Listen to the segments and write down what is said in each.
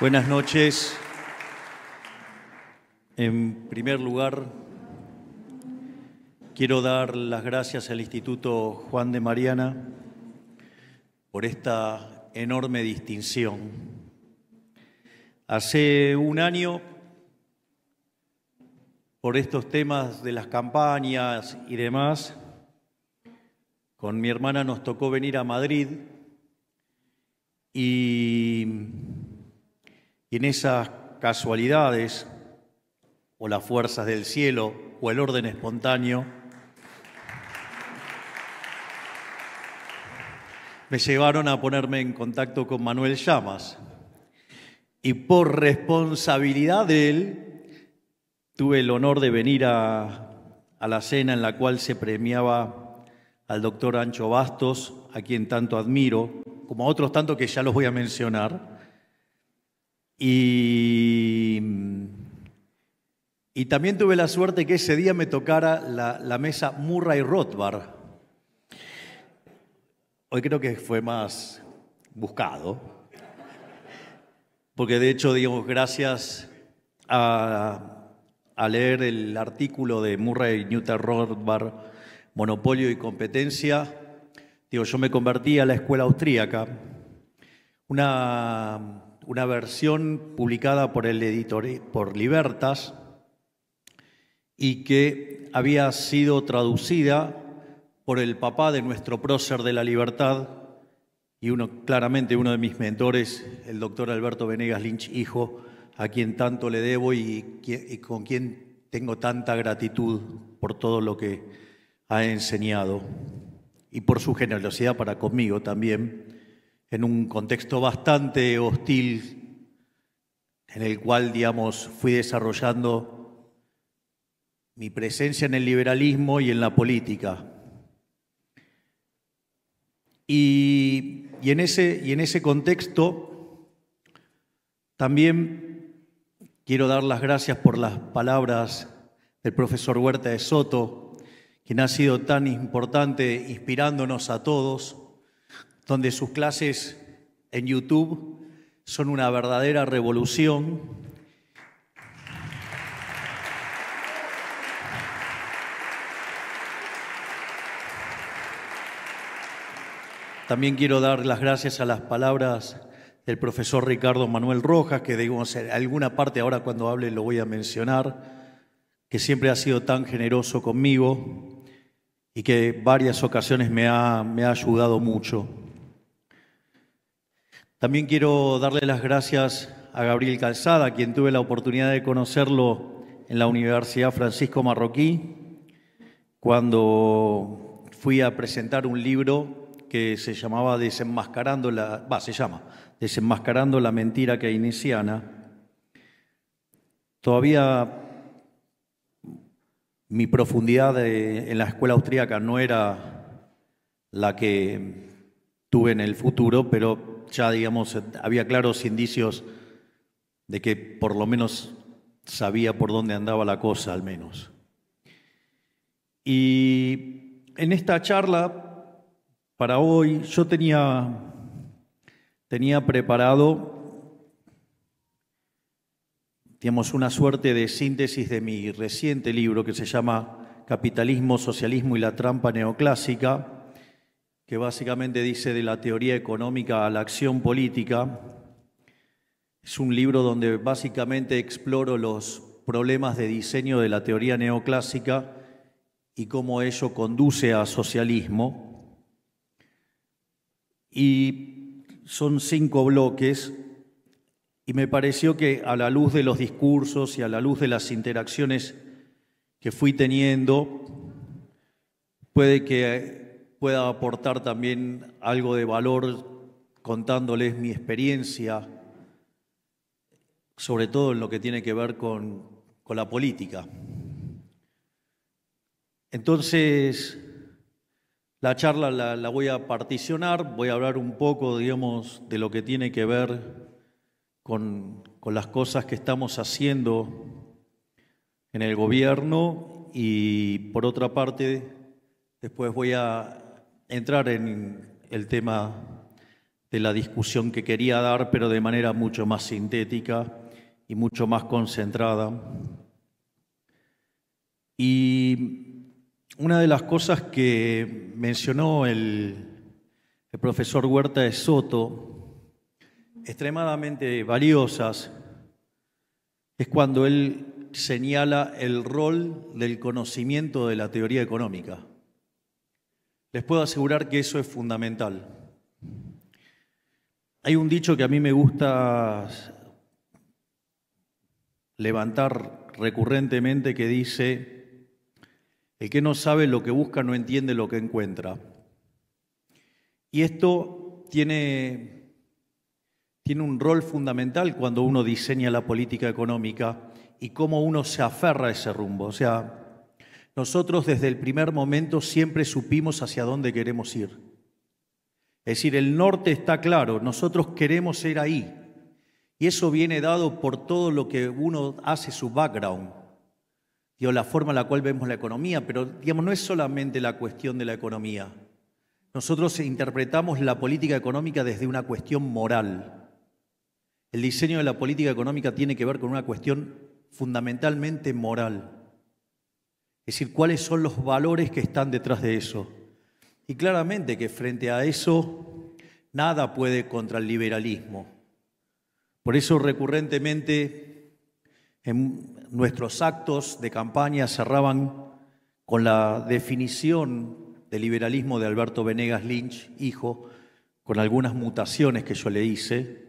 Buenas noches. En primer lugar, quiero dar las gracias al Instituto Juan de Mariana por esta enorme distinción. Hace un año, por estos temas de las campañas y demás, con mi hermana nos tocó venir a Madrid y y en esas casualidades, o las fuerzas del cielo, o el orden espontáneo, me llevaron a ponerme en contacto con Manuel Llamas. Y por responsabilidad de él, tuve el honor de venir a, la cena en la cual se premiaba al doctor Ancho Bastos, a quien tanto admiro, como a otros tantos que ya los voy a mencionar. Y, y también tuve la suerte que ese día me tocara la, mesa Murray Rothbard. Hoy creo que fue más buscado, porque de hecho, digamos, gracias a, leer el artículo de Murray Newton Rothbard, Monopolio y Competencia, digo, yo me convertí a la escuela austríaca, una una versión publicada por el editor por Libertas y que había sido traducida por el papá de nuestro prócer de la libertad y uno claramente uno de mis mentores, el doctor Alberto Venegas Lynch hijo, a quien tanto le debo y con quien tengo tanta gratitud por todo lo que ha enseñado y por su generosidad para conmigo también en un contexto bastante hostil en el cual, digamos, fui desarrollando mi presencia en el liberalismo y en la política. Y, en, ese, y en ese contexto también quiero dar las gracias por las palabras del profesor Huerta de Soto, quien ha sido tan importante inspirándonos a todos donde sus clases en YouTube son una verdadera revolución. También quiero dar las gracias a las palabras del profesor Ricardo Manuel Rojas, que digamos, en alguna parte ahora cuando hable lo voy a mencionar, que siempre ha sido tan generoso conmigo y que varias ocasiones me ha ayudado mucho. También quiero darle las gracias a Gabriel Calzada, quien tuve la oportunidad de conocerlo en la Universidad Francisco Marroquí, cuando fui a presentar un libro que se llamaba Desenmascarando la, va, se llama Desenmascarando la mentira keynesiana. Todavía mi profundidad en la escuela austríaca no era la que tuve en el futuro, pero ya, digamos, había claros indicios de que por lo menos sabía por dónde andaba la cosa, al menos. Y en esta charla, para hoy, yo tenía, tenía preparado, digamos, una suerte de síntesis de mi reciente libro que se llama Capitalismo, Socialismo y la Trampa Neoclásica que básicamente dice de la teoría económica a la acción política. Es un libro donde básicamente exploro los problemas de diseño de la teoría neoclásica y cómo ello conduce a socialismo. Y son cinco bloques y me pareció que a la luz de los discursos y a la luz de las interacciones que fui teniendo, puede que pueda aportar también algo de valor contándoles mi experiencia, sobre todo en lo que tiene que ver con, la política. Entonces, la charla la, voy a particionar, voy a hablar un poco, digamos, de lo que tiene que ver con las cosas que estamos haciendo en el gobierno y por otra parte, después voy a entrar en el tema de la discusión que quería dar, pero de manera mucho más sintética y mucho más concentrada. Y una de las cosas que mencionó el, profesor Huerta de Soto, extremadamente valiosas, es cuando él señala el rol del conocimiento de la teoría económica. Les puedo asegurar que eso es fundamental. Hay un dicho que a mí me gusta levantar recurrentemente que dice, el que no sabe lo que busca no entiende lo que encuentra. Y esto tiene, tiene un rol fundamental cuando uno diseña la política económica y cómo uno se aferra a ese rumbo. O sea, nosotros desde el primer momento siempre supimos hacia dónde queremos ir. Es decir, el norte está claro, nosotros queremos ser ahí. Y eso viene dado por todo lo que uno hace su background, o la forma en la cual vemos la economía, pero digamos, no es solamente la cuestión de la economía. Nosotros interpretamos la política económica desde una cuestión moral. El diseño de la política económica tiene que ver con una cuestión fundamentalmente moral. Es decir, cuáles son los valores que están detrás de eso. Y claramente que frente a eso nada puede contra el liberalismo. Por eso recurrentemente en nuestros actos de campaña cerraban con la definición del liberalismo de Alberto Venegas Lynch, hijo, con algunas mutaciones que yo le hice,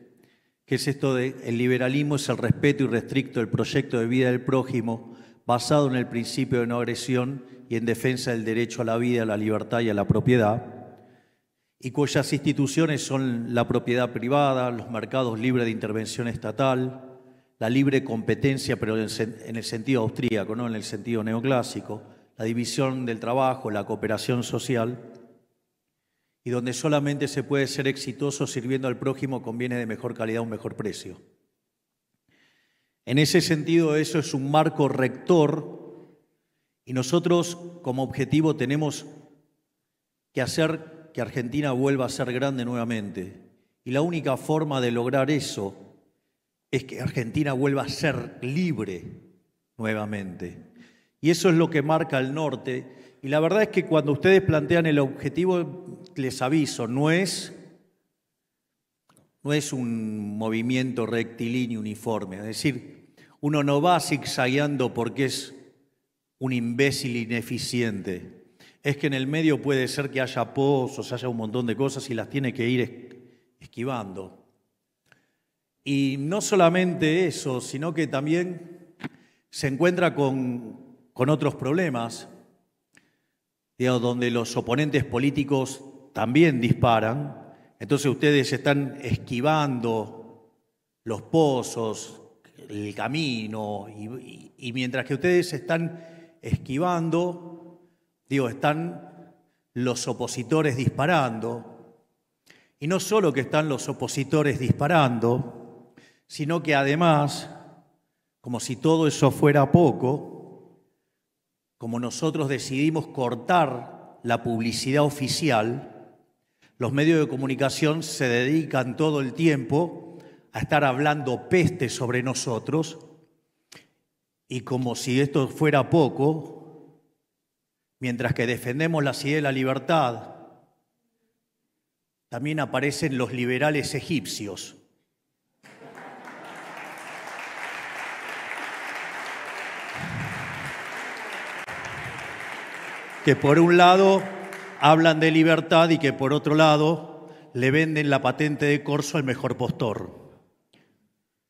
que es esto de el liberalismo es el respeto irrestricto del proyecto de vida del prójimo basado en el principio de no agresión y en defensa del derecho a la vida, a la libertad y a la propiedad, y cuyas instituciones son la propiedad privada, los mercados libres de intervención estatal, la libre competencia, pero en el sentido austríaco, no en el sentido neoclásico, la división del trabajo, la cooperación social, y donde solamente se puede ser exitoso sirviendo al prójimo con bienes de mejor calidad a un mejor precio. En ese sentido, eso es un marco rector y nosotros como objetivo tenemos que hacer que Argentina vuelva a ser grande nuevamente. Y la única forma de lograr eso es que Argentina vuelva a ser libre nuevamente. Y eso es lo que marca el norte. Y la verdad es que cuando ustedes plantean el objetivo, les aviso, no es, no es un movimiento rectilíneo uniforme. Es decir, uno no va zigzagueando porque es un imbécil ineficiente. Es que en el medio puede ser que haya pozos, haya un montón de cosas y las tiene que ir esquivando. Y no solamente eso, sino que también se encuentra con, otros problemas, donde los oponentes políticos también disparan. Entonces ustedes están esquivando los pozos, el camino, y, mientras que ustedes están esquivando, digo, están los opositores disparando, y no solo que están los opositores disparando, sino que además, como si todo eso fuera poco, como nosotros decidimos cortar la publicidad oficial, los medios de comunicación se dedican todo el tiempo a estar hablando peste sobre nosotros, y como si esto fuera poco, mientras que defendemos la ciudad de la libertad, también aparecen los liberales egipcios. que por un lado hablan de libertad y que por otro lado le venden la patente de corso al mejor postor.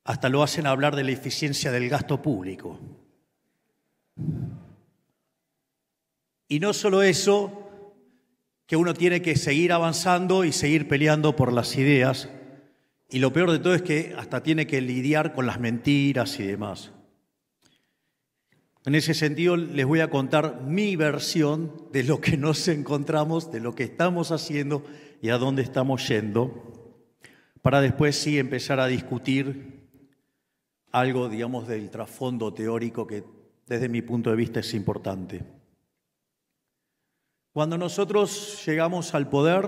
Hasta lo hacen hablar de la eficiencia del gasto público. Y no solo eso, que uno tiene que seguir avanzando y seguir peleando por las ideas. Y lo peor de todo es que hasta tiene que lidiar con las mentiras y demás. En ese sentido, les voy a contar mi versión de lo que nos encontramos, de lo que estamos haciendo y a dónde estamos yendo, para después sí empezar a discutir algo, digamos, del trasfondo teórico que desde mi punto de vista es importante. Cuando nosotros llegamos al poder,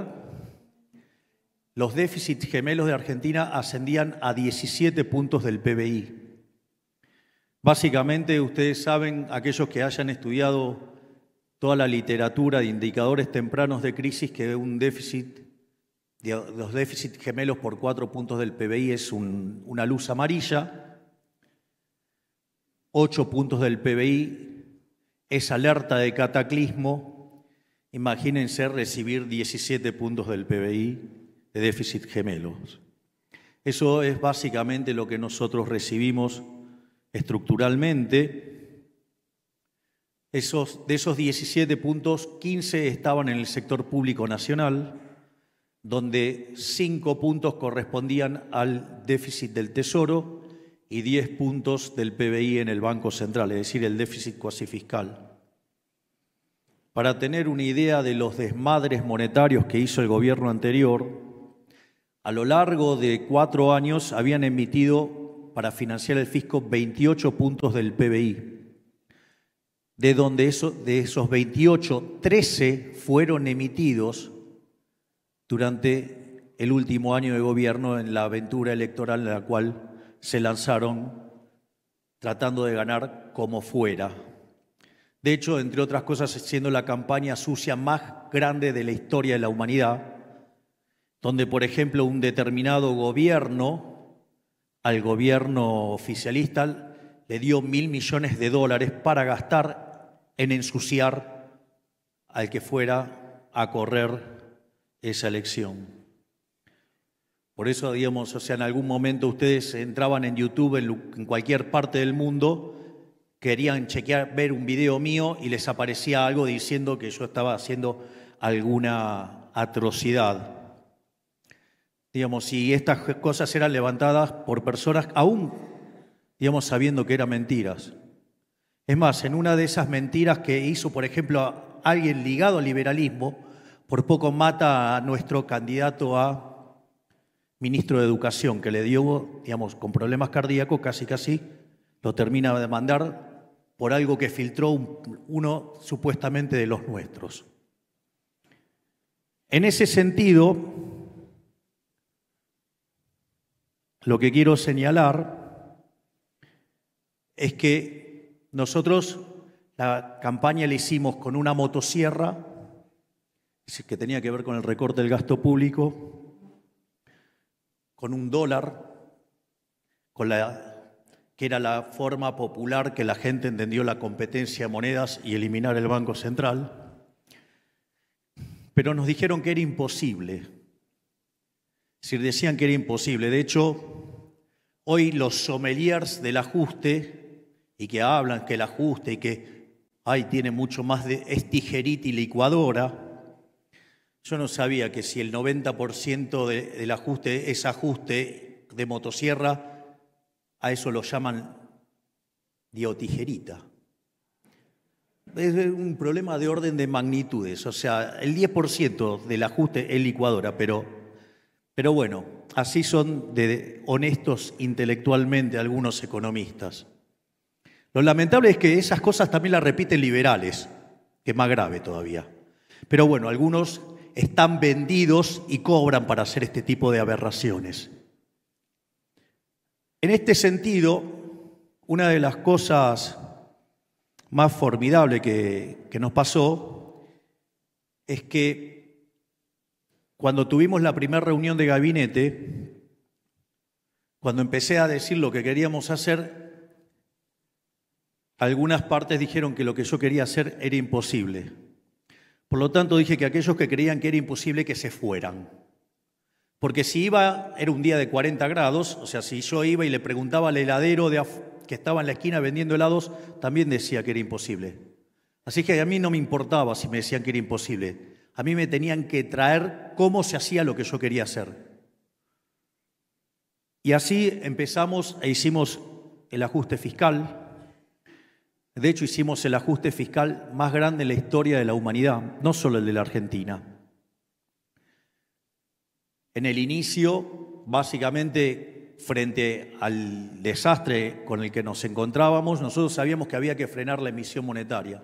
los déficits gemelos de Argentina ascendían a 17 puntos del PBI. Básicamente, ustedes saben, aquellos que hayan estudiado toda la literatura de indicadores tempranos de crisis, que un déficit, los déficits gemelos por 4 puntos del PBI es una luz amarilla, 8 puntos del PBI, es alerta de cataclismo. Imagínense recibir 17 puntos del PBI de déficit gemelos. Eso es básicamente lo que nosotros recibimos estructuralmente. de esos 17 puntos, 15 estaban en el sector público nacional, donde 5 puntos correspondían al déficit del Tesoro, y 10 puntos del PBI en el Banco Central, es decir, el déficit cuasi fiscal. Para tener una idea de los desmadres monetarios que hizo el gobierno anterior, a lo largo de cuatro años habían emitido para financiar el fisco 28 puntos del PBI, de donde eso, de esos 28, 13 fueron emitidos durante el último año de gobierno en la aventura electoral en la cual se lanzaron tratando de ganar como fuera. De hecho, entre otras cosas, siendo la campaña sucia más grande de la historia de la humanidad, donde, por ejemplo, un determinado gobierno, al gobierno oficialista, le dio mil millones de dólares para gastar en ensuciar al que fuera a correr esa elección. Por eso, digamos, o sea, en algún momento ustedes entraban en YouTube, en, cualquier parte del mundo, querían chequear, ver un video mío y les aparecía algo diciendo que yo estaba haciendo alguna atrocidad. Digamos, y estas cosas eran levantadas por personas, aún, digamos, sabiendo que eran mentiras. Es más, en una de esas mentiras que hizo, por ejemplo, alguien ligado al liberalismo, por poco mata a nuestro candidato a ministro de Educación que le dio, digamos, con problemas cardíacos, casi casi, lo termina de mandar por algo que filtró uno supuestamente de los nuestros. En ese sentido, lo que quiero señalar es que nosotros la campaña la hicimos con una motosierra, que tenía que ver con el recorte del gasto público, con un dólar, con la, que era la forma popular que la gente entendió la competencia de monedas y eliminar el Banco Central, pero nos dijeron que era imposible. Si decían que era imposible. De hecho, hoy los sommeliers del ajuste, y que hablan que el ajuste y que, ay, tiene mucho más de, es y licuadora, yo no sabía que si el 90% del ajuste es ajuste de motosierra, a eso lo llaman diotijerita. Es un problema de orden de magnitudes, o sea, el 10% del ajuste es licuadora, pero, pero bueno, así son honestos intelectualmente algunos economistas. Lo lamentable es que esas cosas también las repiten liberales, que es más grave todavía. Pero bueno, algunos están vendidos y cobran para hacer este tipo de aberraciones. En este sentido, una de las cosas más formidables que, nos pasó es que cuando tuvimos la primera reunión de gabinete, cuando empecé a decir lo que queríamos hacer, algunas partes dijeron que lo que yo quería hacer era imposible. Por lo tanto, dije que aquellos que creían que era imposible que se fueran. Porque si iba, era un día de 40 grados, o sea, si yo iba y le preguntaba al heladero de que estaba en la esquina vendiendo helados, también decía que era imposible. Así que a mí no me importaba si me decían que era imposible. A mí me tenían que traer cómo se hacía lo que yo quería hacer. Y así empezamos e hicimos el ajuste fiscal, de hecho, hicimos el ajuste fiscal más grande en la historia de la humanidad, no solo el de la Argentina. En el inicio, básicamente, frente al desastre con el que nos encontrábamos, nosotros sabíamos que había que frenar la emisión monetaria.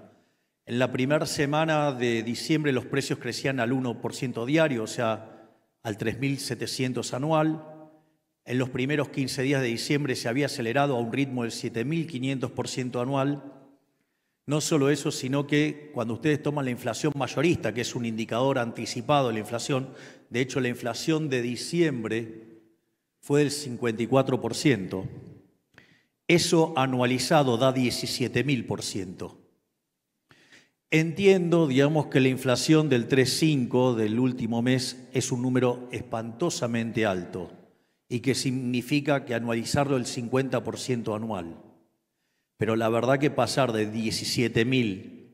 En la primera semana de diciembre los precios crecían al 1% diario, o sea, al 3.700 anual. En los primeros 15 días de diciembre se había acelerado a un ritmo del 7.500% anual. No solo eso, sino que cuando ustedes toman la inflación mayorista, que es un indicador anticipado de la inflación, de hecho la inflación de diciembre fue del 54%, eso anualizado da 17.000%. Entiendo, digamos, que la inflación del 3,5 del último mes es un número espantosamente alto y que significa que anualizarlo el 50% anual. Pero la verdad que pasar de 17.000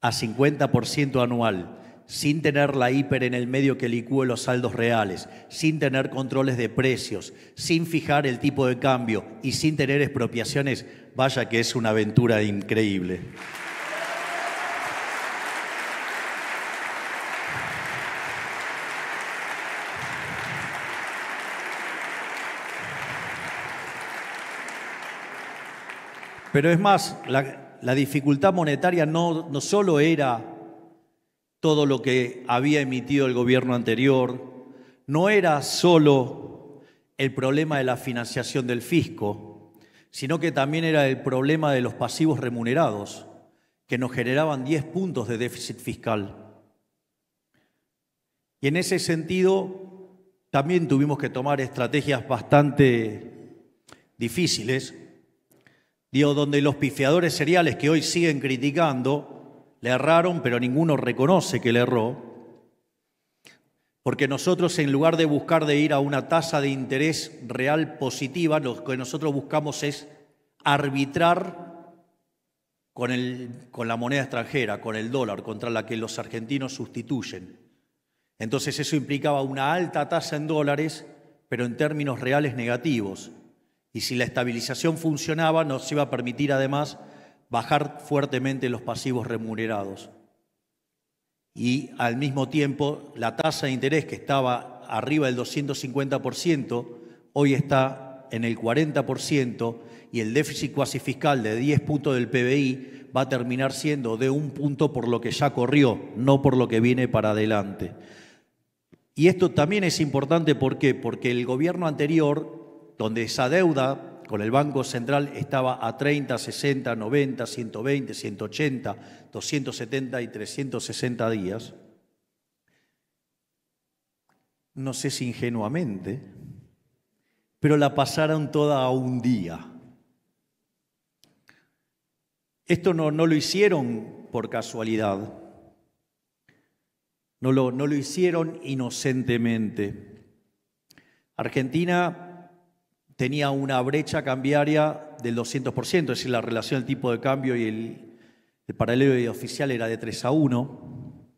a 50% anual, sin tener la hiper en el medio que licúe los saldos reales, sin tener controles de precios, sin fijar el tipo de cambio y sin tener expropiaciones, vaya que es una aventura increíble. Pero es más, la, dificultad monetaria no, no solo era todo lo que había emitido el gobierno anterior, no era solo el problema de la financiación del fisco, sino que también era el problema de los pasivos remunerados, que nos generaban 10 puntos de déficit fiscal. Y en ese sentido, también tuvimos que tomar estrategias bastante difíciles, donde los pifiadores seriales que hoy siguen criticando, le erraron, pero ninguno reconoce que le erró. Porque nosotros, en lugar de buscar de ir a una tasa de interés real positiva, lo que nosotros buscamos es arbitrar con, el, con la moneda extranjera, con el dólar, contra la que los argentinos sustituyen. Entonces eso implicaba una alta tasa en dólares, pero en términos reales negativos. Y si la estabilización funcionaba, nos iba a permitir además bajar fuertemente los pasivos remunerados. Y al mismo tiempo, la tasa de interés que estaba arriba del 250%, hoy está en el 40% y el déficit cuasi fiscal de 10 puntos del PBI va a terminar siendo de un punto por lo que ya corrió, no por lo que viene para adelante. Y esto también es importante ¿por qué? porque el gobierno anterior donde esa deuda con el Banco Central estaba a 30, 60, 90, 120, 180, 270 y 360 días, no sé si ingenuamente, pero la pasaron toda a un día. Esto no, no lo hicieron por casualidad, no lo, no lo hicieron inocentemente. Argentina tenía una brecha cambiaria del 200%, es decir, la relación del tipo de cambio y el, paralelo oficial era de 3 a 1.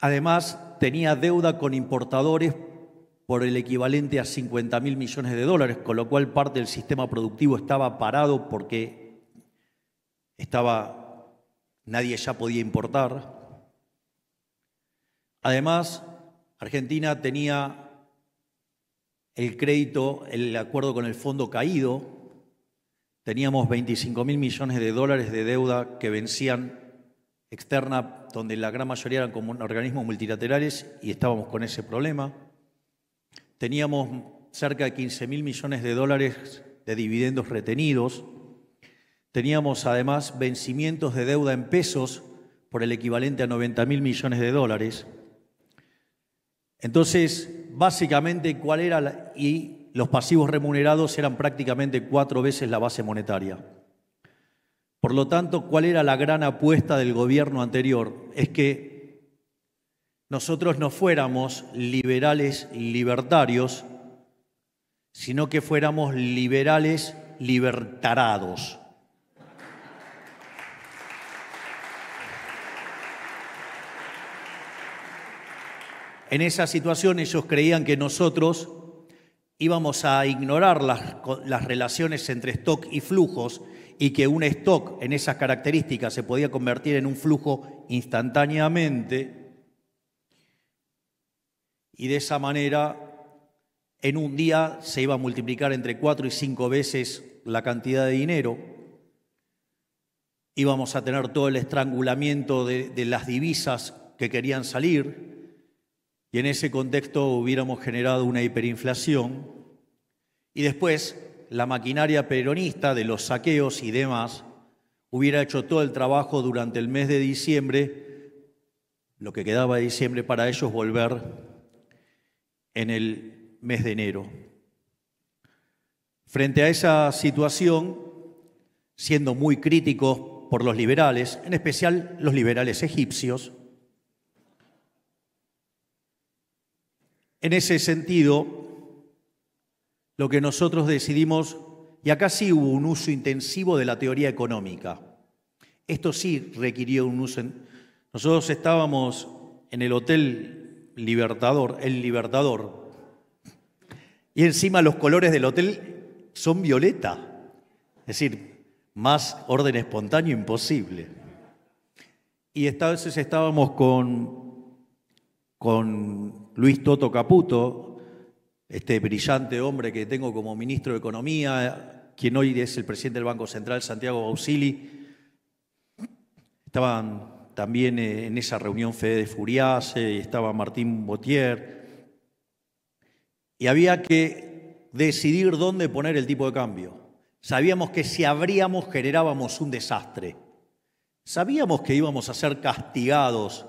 Además, tenía deuda con importadores por el equivalente a 50 mil millones de dólares, con lo cual parte del sistema productivo estaba parado porque estaba, nadie ya podía importar. Además, Argentina tenía el crédito, el acuerdo con el fondo caído, teníamos 25 mil millones de dólares de deuda que vencían externa, donde la gran mayoría eran como organismos multilaterales y estábamos con ese problema. Teníamos cerca de 15 mil millones de dólares de dividendos retenidos. Teníamos además vencimientos de deuda en pesos por el equivalente a 90 mil millones de dólares. Entonces, básicamente cuál era y los pasivos remunerados eran prácticamente cuatro veces la base monetaria. Por lo tanto, ¿cuál era la gran apuesta del gobierno anterior? Es que nosotros no fuéramos liberales libertarios, sino que fuéramos liberales libertarados. En esa situación ellos creían que nosotros íbamos a ignorar las, relaciones entre stock y flujos y que un stock en esas características se podía convertir en un flujo instantáneamente y de esa manera en un día se iba a multiplicar entre cuatro y cinco veces la cantidad de dinero, íbamos a tener todo el estrangulamiento de, de las divisas que querían salir, y en ese contexto hubiéramos generado una hiperinflación y después la maquinaria peronista de los saqueos y demás hubiera hecho todo el trabajo durante el mes de diciembre, lo que quedaba de diciembre para ellos volver en el mes de enero. Frente a esa situación, siendo muy críticos por los liberales, en especial los liberales egipcios, En ese sentido, lo que nosotros decidimos, y acá sí hubo un uso intensivo de la teoría económica, esto sí requirió un uso. Nosotros estábamos en el Hotel Libertador, el Libertador, y encima los colores del hotel son violeta, es decir, más orden espontáneo imposible. Y veces estábamos con, con Luis Toto Caputo, este brillante hombre que tengo como ministro de Economía, quien hoy es el presidente del Banco Central, Santiago Bausili. estaban también eh, en esa reunión Fede Furiase, estaba Martín Botier, y había que decidir dónde poner el tipo de cambio. Sabíamos que si abríamos generábamos un desastre. Sabíamos que íbamos a ser castigados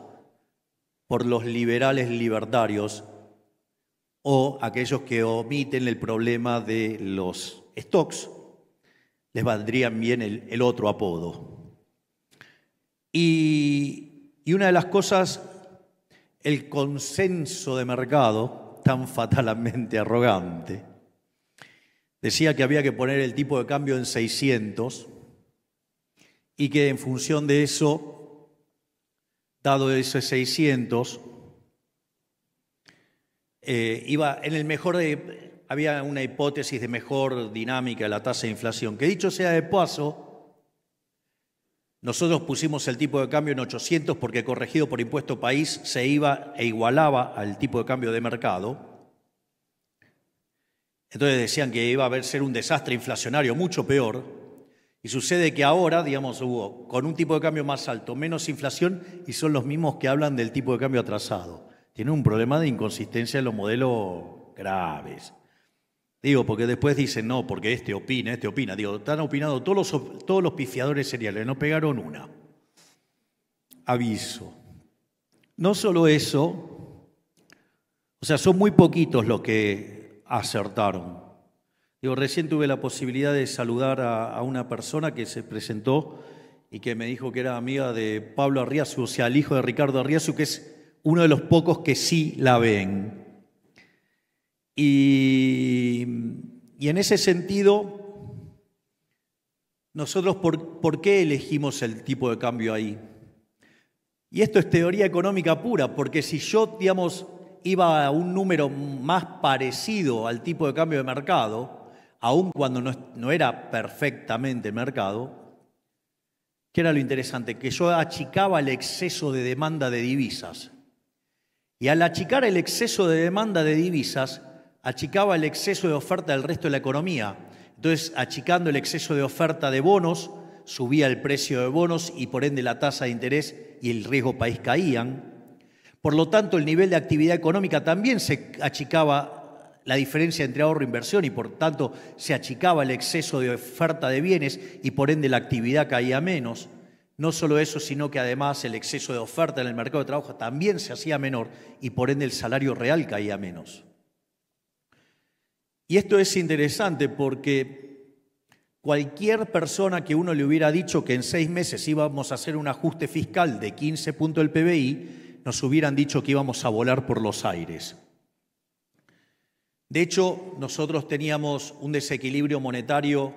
por los liberales libertarios o aquellos que omiten el problema de los stocks, les valdrían bien el, otro apodo. Y, y una de las cosas, el consenso de mercado tan fatalmente arrogante. Decía que había que poner el tipo de cambio en 600 y que en función de eso dado ese 600, eh, iba en el mejor había una hipótesis de mejor dinámica de la tasa de inflación, que dicho sea de paso, nosotros pusimos el tipo de cambio en 800 porque corregido por impuesto país se iba e igualaba al tipo de cambio de mercado. Entonces decían que iba a haber ser un desastre inflacionario mucho peor, y sucede que ahora, digamos, hubo con un tipo de cambio más alto, menos inflación, y son los mismos que hablan del tipo de cambio atrasado. Tiene un problema de inconsistencia en los modelos graves. Digo, porque después dicen, no, porque este opina, este opina. Digo, están opinado todos todos los pifiadores seriales, no pegaron una. Aviso. No solo eso, o sea, son muy poquitos los que acertaron. Digo, recién tuve la posibilidad de saludar a, una persona que se presentó y que me dijo que era amiga de Pablo Arriazu, o sea, el hijo de Ricardo Arriazu, que es uno de los pocos que sí la ven. Y, en ese sentido, nosotros, por, por, qué elegimos el tipo de cambio ahí? Y esto es teoría económica pura, porque si yo, digamos, iba a un número más parecido al tipo de cambio de mercado, aun cuando no, era perfectamente mercado, ¿Qué era lo interesante? Que yo achicaba el exceso de demanda de divisas. Y al achicar el exceso de demanda de divisas, achicaba el exceso de oferta del resto de la economía. Entonces, achicando el exceso de oferta de bonos, subía el precio de bonos y por ende la tasa de interés y el riesgo país caían. Por lo tanto, el nivel de actividad económica también se achicaba la diferencia entre ahorro e inversión y por tanto se achicaba el exceso de oferta de bienes y por ende la actividad caía menos. No solo eso, sino que además el exceso de oferta en el mercado de trabajo también se hacía menor y por ende el salario real caía menos. Y esto es interesante porque cualquier persona que uno le hubiera dicho que en seis meses íbamos a hacer un ajuste fiscal de 15 puntos del PBI, nos hubieran dicho que íbamos a volar por los aires. De hecho, nosotros teníamos un desequilibrio monetario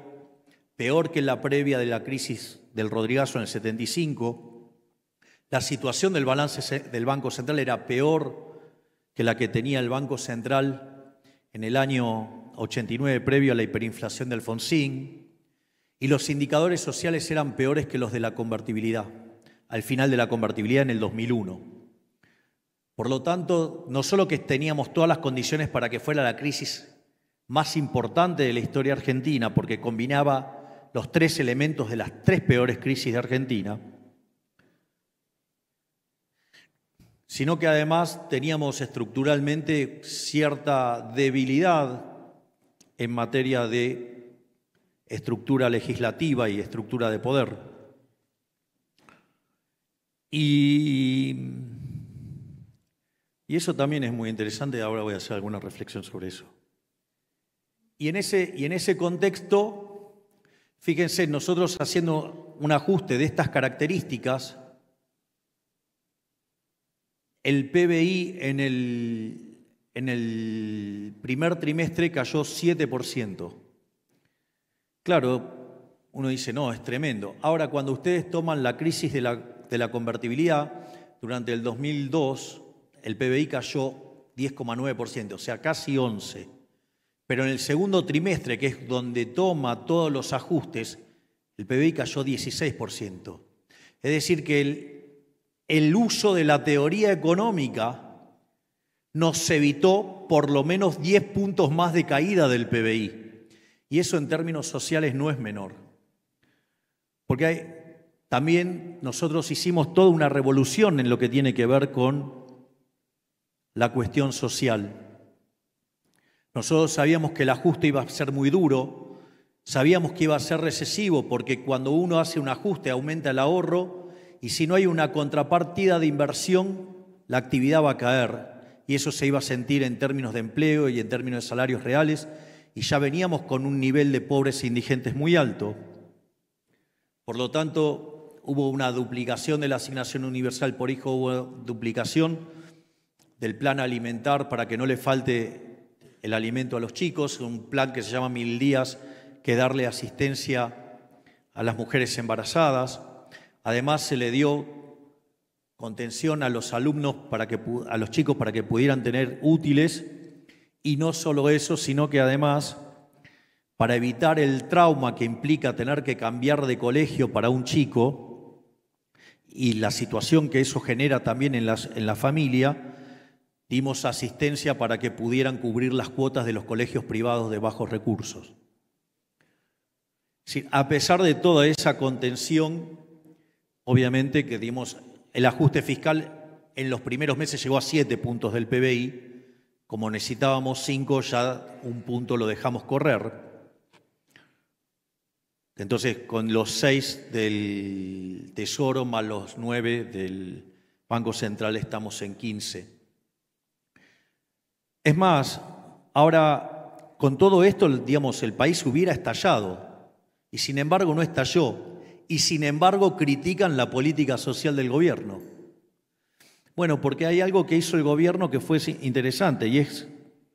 peor que la previa de la crisis del Rodrigazo en el 75. La situación del balance del Banco Central era peor que la que tenía el Banco Central en el año 89 previo a la hiperinflación del Alfonsín, Y los indicadores sociales eran peores que los de la convertibilidad, al final de la convertibilidad en el 2001. Por lo tanto, no solo que teníamos todas las condiciones para que fuera la crisis más importante de la historia argentina, porque combinaba los tres elementos de las tres peores crisis de Argentina, sino que además teníamos estructuralmente cierta debilidad en materia de estructura legislativa y estructura de poder. Y y eso también es muy interesante, ahora voy a hacer alguna reflexión sobre eso. Y en ese, y en ese contexto, fíjense, nosotros haciendo un ajuste de estas características, el PBI en el, en el primer trimestre cayó 7%. Claro, uno dice, no, es tremendo. Ahora, cuando ustedes toman la crisis de la, de la convertibilidad durante el 2002, el PBI cayó 10,9%, o sea, casi 11%. Pero en el segundo trimestre, que es donde toma todos los ajustes, el PBI cayó 16%. Es decir, que el, uso de la teoría económica nos evitó por lo menos 10 puntos más de caída del PBI. Y eso en términos sociales no es menor. Porque también nosotros hicimos toda una revolución en lo que tiene que ver con la cuestión social. Nosotros sabíamos que el ajuste iba a ser muy duro, sabíamos que iba a ser recesivo, porque cuando uno hace un ajuste aumenta el ahorro y si no hay una contrapartida de inversión, la actividad va a caer y eso se iba a sentir en términos de empleo y en términos de salarios reales y ya veníamos con un nivel de pobres indigentes muy alto. Por lo tanto, hubo una duplicación de la asignación universal por hijo, hubo duplicación del plan alimentar para que no le falte el alimento a los chicos, un plan que se llama Mil Días, que darle asistencia a las mujeres embarazadas. Además se le dio contención a los alumnos para que a los chicos para que pudieran tener útiles y no solo eso, sino que además para evitar el trauma que implica tener que cambiar de colegio para un chico y la situación que eso genera también en la familia, Dimos asistencia para que pudieran cubrir las cuotas de los colegios privados de bajos recursos. a pesar de toda esa contención, obviamente que dimos el ajuste fiscal en los primeros meses llegó a siete puntos del PBI, como necesitábamos cinco ya un punto lo dejamos correr. Entonces, con los seis del Tesoro más los 9 del Banco Central estamos en quince. Es más, ahora con todo esto, digamos, el país hubiera estallado y sin embargo no estalló y sin embargo critican la política social del gobierno. Bueno, porque hay algo que hizo el gobierno que fue interesante y es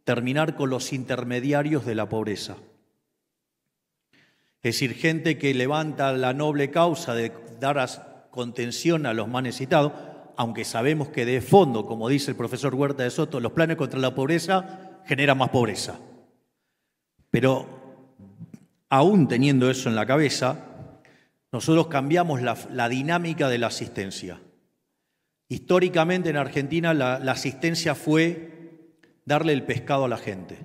terminar con los intermediarios de la pobreza. Es decir, gente que levanta la noble causa de dar contención a los más necesitados, aunque sabemos que de fondo, como dice el profesor Huerta de Soto, los planes contra la pobreza generan más pobreza. Pero aún teniendo eso en la cabeza, nosotros cambiamos la, dinámica de la asistencia. Históricamente en Argentina la, la asistencia fue darle el pescado a la gente.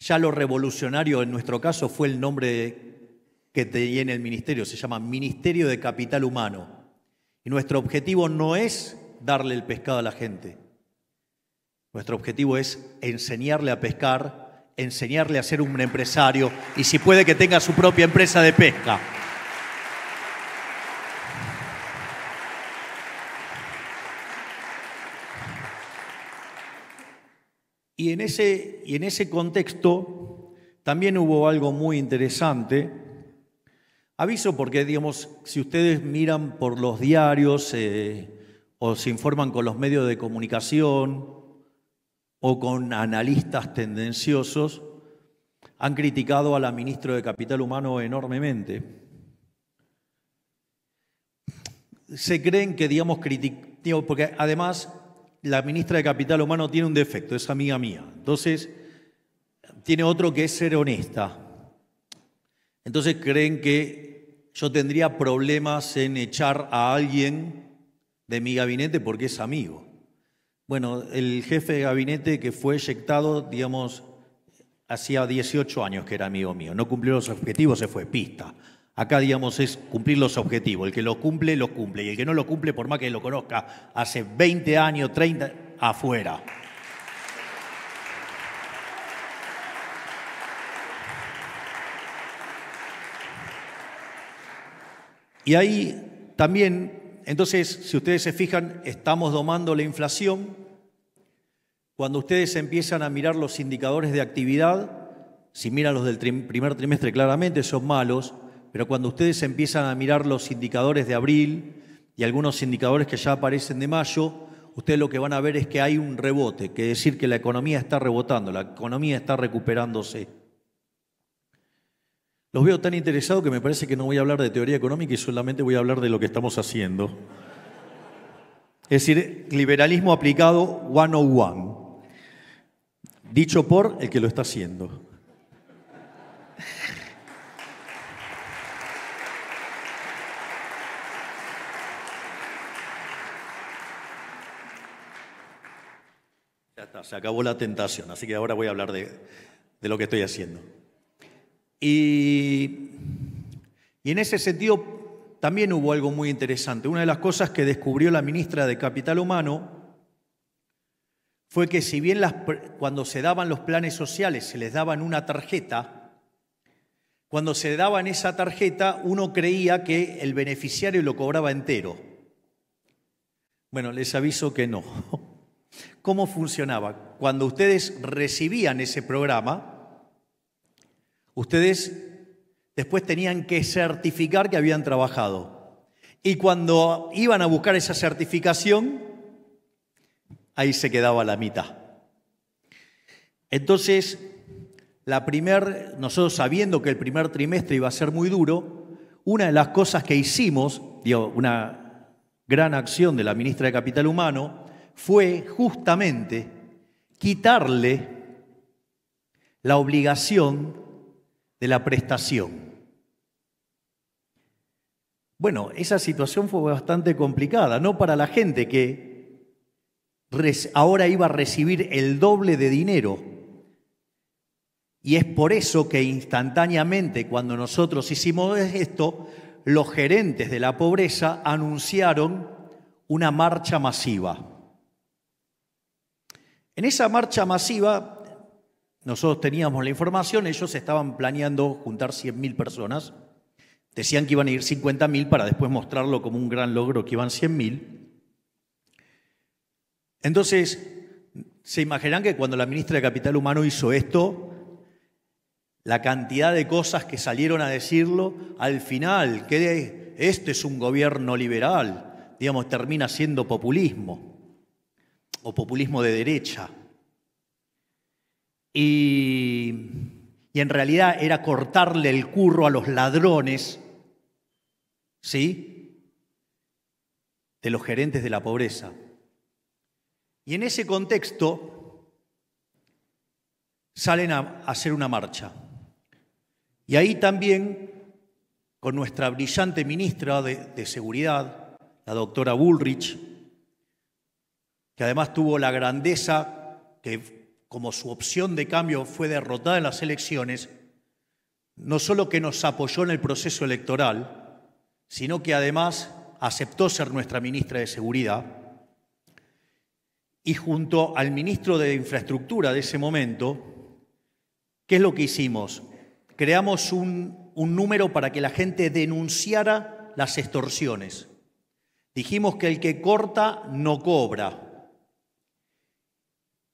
Ya lo revolucionario en nuestro caso fue el nombre que tiene el ministerio, se llama Ministerio de Capital Humano y nuestro objetivo no es darle el pescado a la gente. Nuestro objetivo es enseñarle a pescar, enseñarle a ser un empresario y si puede que tenga su propia empresa de pesca. Y en ese, y en ese contexto también hubo algo muy interesante Aviso porque, digamos, si ustedes miran por los diarios eh, o se informan con los medios de comunicación o con analistas tendenciosos, han criticado a la ministra de Capital Humano enormemente. Se creen que, digamos, digamos, porque además la ministra de Capital Humano tiene un defecto, es amiga mía. Entonces, tiene otro que es ser honesta. Entonces creen que yo tendría problemas en echar a alguien de mi gabinete porque es amigo. Bueno, el jefe de gabinete que fue eyectado, digamos, hacía 18 años que era amigo mío. No cumplió los objetivos, se fue, pista. Acá, digamos, es cumplir los objetivos. El que lo cumple, lo cumple. Y el que no lo cumple, por más que lo conozca hace 20 años, 30, afuera. Y ahí también, entonces, si ustedes se fijan, estamos domando la inflación. Cuando ustedes empiezan a mirar los indicadores de actividad, si miran los del primer trimestre claramente son malos, pero cuando ustedes empiezan a mirar los indicadores de abril y algunos indicadores que ya aparecen de mayo, ustedes lo que van a ver es que hay un rebote, que decir que la economía está rebotando, la economía está recuperándose. Los veo tan interesados que me parece que no voy a hablar de teoría económica y solamente voy a hablar de lo que estamos haciendo. Es decir, liberalismo aplicado 101, dicho por el que lo está haciendo. Ya está, se acabó la tentación, así que ahora voy a hablar de, de lo que estoy haciendo. Y, en ese sentido también hubo algo muy interesante. Una de las cosas que descubrió la ministra de Capital Humano fue que si bien cuando se daban los planes sociales se les daban una tarjeta, cuando se daban esa tarjeta uno creía que el beneficiario lo cobraba entero. Bueno, les aviso que no. ¿Cómo funcionaba? Cuando ustedes recibían ese programa, Ustedes después tenían que certificar que habían trabajado. Y cuando iban a buscar esa certificación, ahí se quedaba la mitad. Entonces, la nosotros sabiendo que el primer trimestre iba a ser muy duro, una de las cosas que hicimos, una gran acción de la ministra de Capital Humano, fue justamente quitarle la obligación de la prestación. Bueno, esa situación fue bastante complicada, no para la gente que ahora iba a recibir el doble de dinero. Y es por eso que instantáneamente cuando nosotros hicimos esto, los gerentes de la pobreza anunciaron una marcha masiva. En esa marcha masiva nosotros teníamos la información, ellos estaban planeando juntar 100.000 personas. Decían que iban a ir 50.000 para después mostrarlo como un gran logro que iban 100.000. Entonces, se imaginan que cuando la ministra de Capital Humano hizo esto, la cantidad de cosas que salieron a decirlo, al final, que este es un gobierno liberal, digamos, termina siendo populismo, o populismo de derecha y, en realidad era cortarle el curro a los ladrones, ¿sí? De los gerentes de la pobreza. Y en ese contexto salen a hacer una marcha. Y ahí también, con nuestra brillante ministra de, de, Seguridad, la doctora Bullrich, que además tuvo la grandeza que como su opción de cambio fue derrotada en las elecciones, no solo que nos apoyó en el proceso electoral, sino que además aceptó ser nuestra ministra de Seguridad y junto al ministro de Infraestructura de ese momento, ¿qué es lo que hicimos? Creamos un, un número para que la gente denunciara las extorsiones. Dijimos que el que corta no cobra.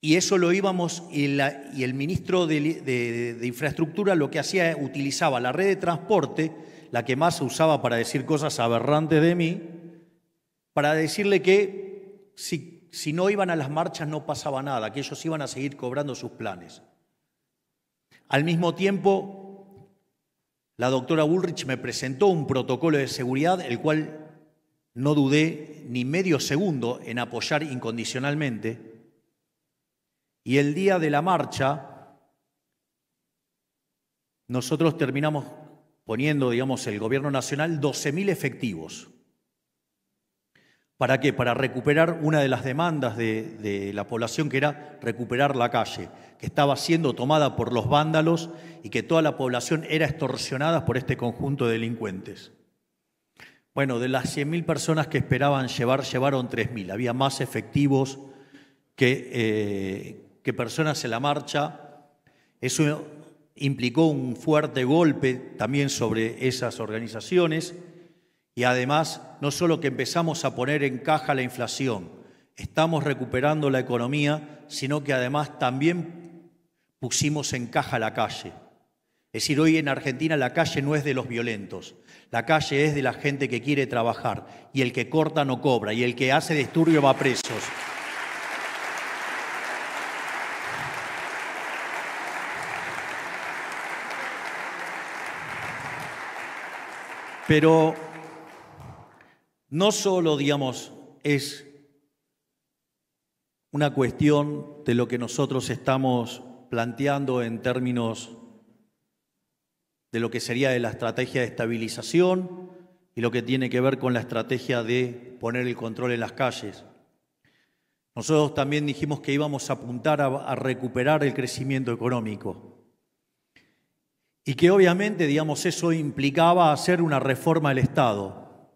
Y eso lo íbamos, y, el ministro de, Infraestructura lo que hacía utilizaba la red de transporte, la que más se usaba para decir cosas aberrantes de mí, para decirle que si, si no iban a las marchas no pasaba nada, que ellos iban a seguir cobrando sus planes. Al mismo tiempo, la doctora Bullrich me presentó un protocolo de seguridad, el cual no dudé ni medio segundo en apoyar incondicionalmente, y el día de la marcha, nosotros terminamos poniendo, digamos, el gobierno nacional 12.000 efectivos. ¿Para qué? Para recuperar una de las demandas de, la población, que era recuperar la calle, que estaba siendo tomada por los vándalos y que toda la población era extorsionada por este conjunto de delincuentes. Bueno, de las 100.000 personas que esperaban llevar, llevaron 3.000. Había más efectivos que, eh, que personas en la marcha. Eso implicó un fuerte golpe también sobre esas organizaciones y además no solo que empezamos a poner en caja la inflación, estamos recuperando la economía, sino que además también pusimos en caja la calle. Es decir, hoy en Argentina la calle no es de los violentos, la calle es de la gente que quiere trabajar y el que corta no cobra y el que hace disturbio va presos. Pero no solo, digamos, es una cuestión de lo que nosotros estamos planteando en términos de lo que sería de la estrategia de estabilización y lo que tiene que ver con la estrategia de poner el control en las calles. Nosotros también dijimos que íbamos a apuntar a recuperar el crecimiento económico y que obviamente, digamos, eso implicaba hacer una reforma del Estado.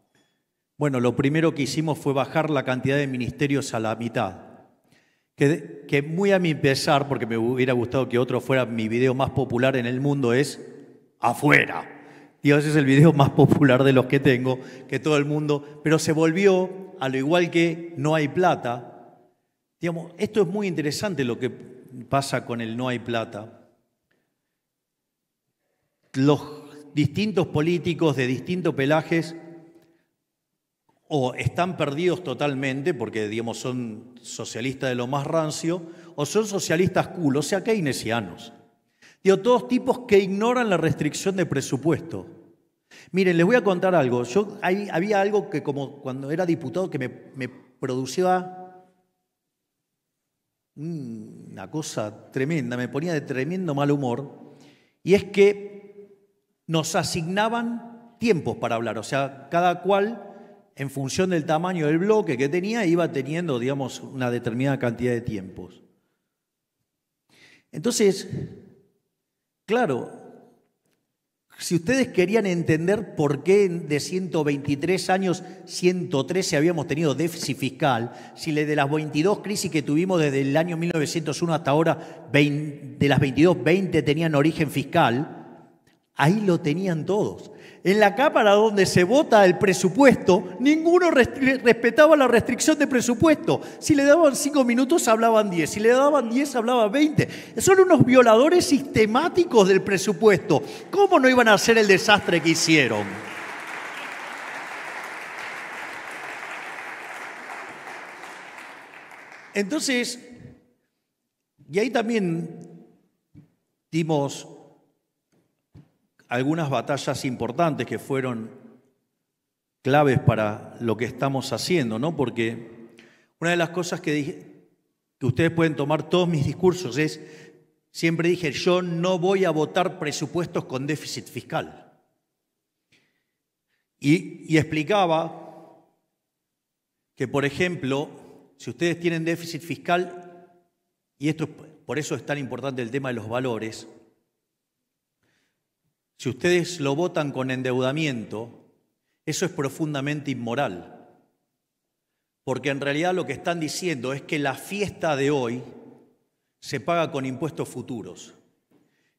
Bueno, lo primero que hicimos fue bajar la cantidad de ministerios a la mitad, que, muy a mi pesar, porque me hubiera gustado que otro fuera mi video más popular en el mundo, es afuera. ese es el video más popular de los que tengo, que todo el mundo, pero se volvió, a lo igual que no hay plata, digamos, esto es muy interesante lo que pasa con el no hay plata los distintos políticos de distintos pelajes o están perdidos totalmente, porque digamos son socialistas de lo más rancio, o son socialistas cool, o sea, keynesianos. Digo, todos tipos que ignoran la restricción de presupuesto. Miren, les voy a contar algo. Yo había algo que como cuando era diputado que me, me producía una cosa tremenda, me ponía de tremendo mal humor, y es que nos asignaban tiempos para hablar, o sea, cada cual en función del tamaño del bloque que tenía iba teniendo, digamos, una determinada cantidad de tiempos. Entonces, claro, si ustedes querían entender por qué de 123 años, 113 habíamos tenido déficit fiscal, si de las 22 crisis que tuvimos desde el año 1901 hasta ahora, de las 22, 20 tenían origen fiscal, Ahí lo tenían todos. En la Cámara donde se vota el presupuesto, ninguno respetaba la restricción de presupuesto. Si le daban cinco minutos, hablaban diez. Si le daban diez, hablaban veinte. Son unos violadores sistemáticos del presupuesto. ¿Cómo no iban a hacer el desastre que hicieron? Entonces, y ahí también dimos algunas batallas importantes que fueron claves para lo que estamos haciendo, ¿no? Porque una de las cosas que, dije, que ustedes pueden tomar todos mis discursos es, siempre dije, yo no voy a votar presupuestos con déficit fiscal. Y, explicaba que, por ejemplo, si ustedes tienen déficit fiscal, y esto por eso es tan importante el tema de los valores, si ustedes lo votan con endeudamiento, eso es profundamente inmoral. Porque en realidad lo que están diciendo es que la fiesta de hoy se paga con impuestos futuros.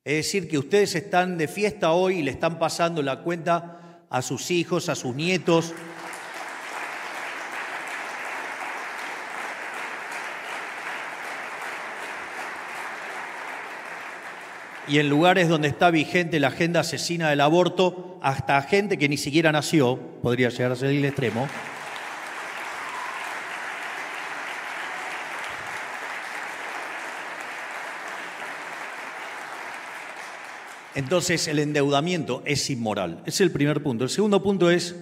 Es decir, que ustedes están de fiesta hoy y le están pasando la cuenta a sus hijos, a sus nietos, y en lugares donde está vigente la agenda asesina del aborto, hasta gente que ni siquiera nació, podría llegar a ser el extremo, Entonces el endeudamiento es inmoral. Es el primer punto. El segundo punto es,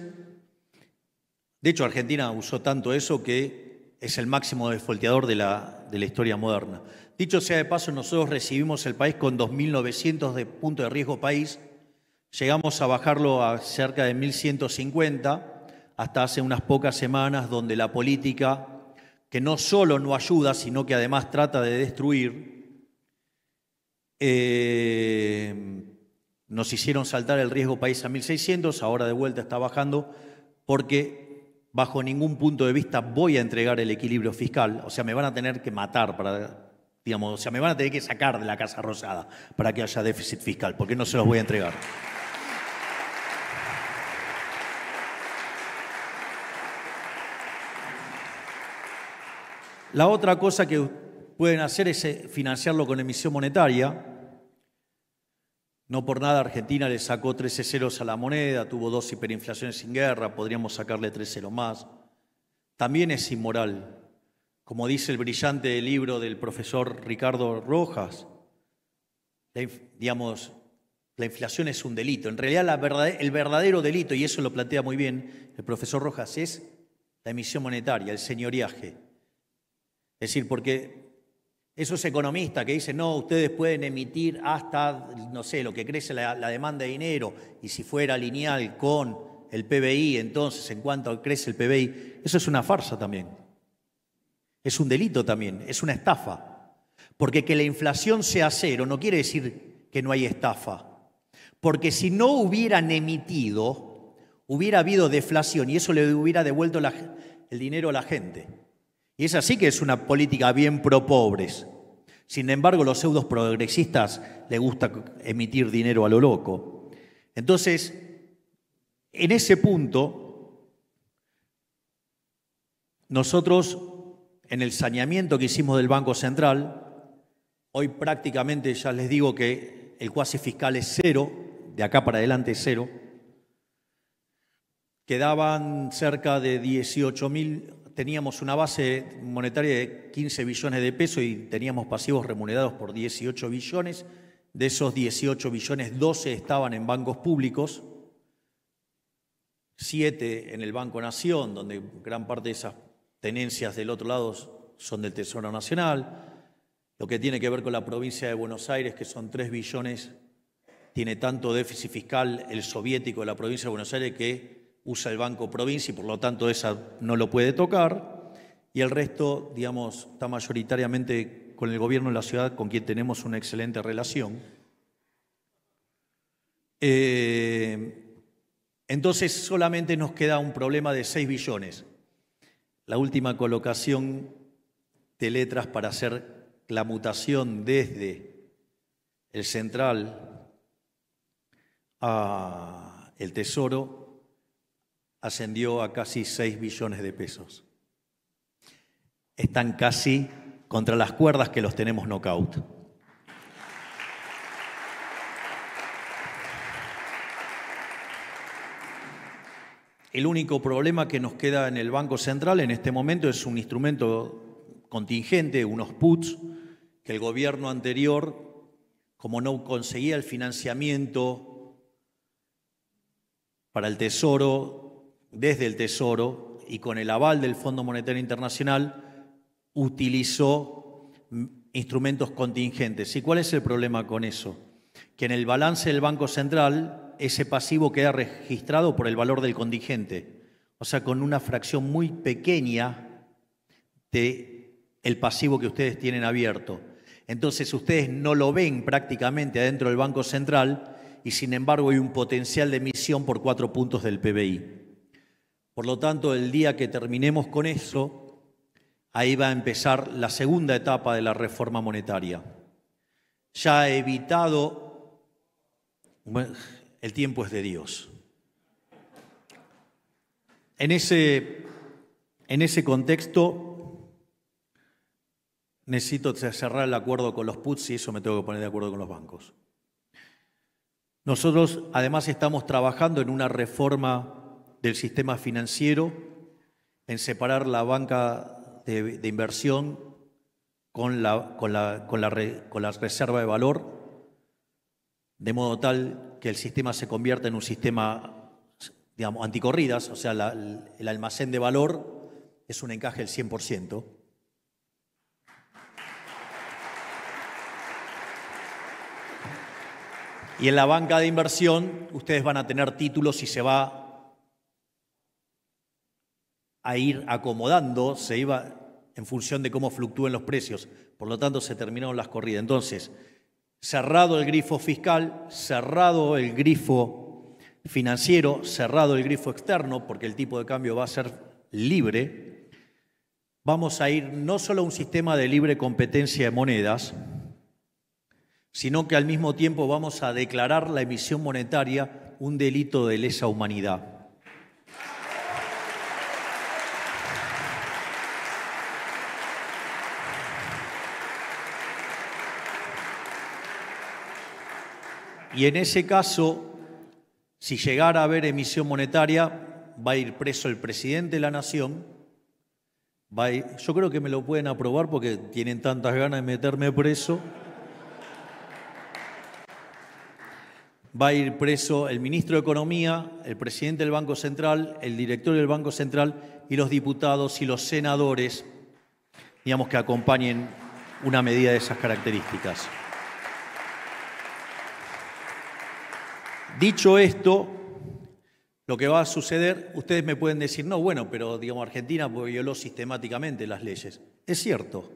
de hecho Argentina usó tanto eso que es el máximo desfolteador de la, de la historia moderna. Dicho sea de paso, nosotros recibimos el país con 2.900 de punto de riesgo país, llegamos a bajarlo a cerca de 1.150 hasta hace unas pocas semanas donde la política, que no solo no ayuda, sino que además trata de destruir, eh, nos hicieron saltar el riesgo país a 1.600, ahora de vuelta está bajando, porque bajo ningún punto de vista voy a entregar el equilibrio fiscal, o sea, me van a tener que matar para, digamos, o sea, me van a tener que sacar de la Casa Rosada para que haya déficit fiscal, porque no se los voy a entregar. La otra cosa que pueden hacer es eh, financiarlo con emisión monetaria, no por nada Argentina le sacó 13 ceros a la moneda, tuvo dos hiperinflaciones sin guerra, podríamos sacarle 3 ceros más. También es inmoral. Como dice el brillante libro del profesor Ricardo Rojas, la, digamos, la inflación es un delito. En realidad el verdadero delito, y eso lo plantea muy bien el profesor Rojas, es la emisión monetaria, el señoriaje. Es decir, porque esos economistas que dicen, no, ustedes pueden emitir hasta, no sé, lo que crece la, demanda de dinero, y si fuera lineal con el PBI, entonces en cuanto crece el PBI, eso es una farsa también. Es un delito también, es una estafa. Porque que la inflación sea cero no quiere decir que no hay estafa. Porque si no hubieran emitido, hubiera habido deflación y eso le hubiera devuelto el dinero a la gente. Y es así que es una política bien pro pobres. Sin embargo, los pseudos progresistas les gusta emitir dinero a lo loco. Entonces, en ese punto, nosotros, en el saneamiento que hicimos del Banco Central, hoy prácticamente ya les digo que el cuasi fiscal es cero, de acá para adelante es cero, quedaban cerca de 18.000 mil teníamos una base monetaria de 15 billones de pesos y teníamos pasivos remunerados por 18 billones. De esos 18 billones, 12 estaban en bancos públicos, 7 en el Banco Nación, donde gran parte de esas tenencias del otro lado son del Tesoro Nacional. Lo que tiene que ver con la provincia de Buenos Aires, que son 3 billones, tiene tanto déficit fiscal el soviético de la provincia de Buenos Aires que usa el Banco Provincia y por lo tanto esa no lo puede tocar, y el resto, digamos, está mayoritariamente con el gobierno de la ciudad con quien tenemos una excelente relación. Eh, entonces solamente nos queda un problema de 6 billones. La última colocación de letras para hacer la mutación desde el central a el tesoro ascendió a casi 6 billones de pesos. Están casi contra las cuerdas que los tenemos knockout. El único problema que nos queda en el Banco Central en este momento es un instrumento contingente, unos puts, que el gobierno anterior, como no conseguía el financiamiento para el Tesoro, desde el Tesoro y con el aval del Fondo Monetario Internacional utilizó instrumentos contingentes. ¿Y cuál es el problema con eso? Que en el balance del Banco Central ese pasivo queda registrado por el valor del contingente, o sea, con una fracción muy pequeña de el pasivo que ustedes tienen abierto. Entonces ustedes no lo ven prácticamente adentro del Banco Central y sin embargo hay un potencial de emisión por cuatro puntos del PBI. Por lo tanto, el día que terminemos con eso, ahí va a empezar la segunda etapa de la reforma monetaria. Ya ha evitado, el tiempo es de Dios. En ese, en ese contexto, necesito cerrar el acuerdo con los puts y eso me tengo que poner de acuerdo con los bancos. Nosotros además estamos trabajando en una reforma del sistema financiero, en separar la banca de, inversión con la, la, con, reserva de valor, de modo tal que el sistema se convierta en un sistema, digamos, anticorridas, o sea, el almacén de valor es un encaje del 100%. Y en la banca de inversión ustedes van a tener títulos y se va a ir acomodando, se iba en función de cómo fluctúen los precios. Por lo tanto, se terminaron las corridas. Entonces, cerrado el grifo fiscal, cerrado el grifo financiero, cerrado el grifo externo, porque el tipo de cambio va a ser libre, vamos a ir no solo a un sistema de libre competencia de monedas, sino que al mismo tiempo vamos a declarar la emisión monetaria un delito de lesa humanidad. Y en ese caso, si llegara a haber emisión monetaria, va a ir preso el presidente de la nación. yo creo que me lo pueden aprobar porque tienen tantas ganas de meterme preso. Va a ir preso el ministro de Economía, el presidente del Banco Central, el director del Banco Central y los diputados y los senadores, digamos, que acompañen una medida de esas características. Dicho esto, lo que va a suceder, ustedes me pueden decir, no, bueno, pero digamos, Argentina pues, violó sistemáticamente las leyes. Es cierto,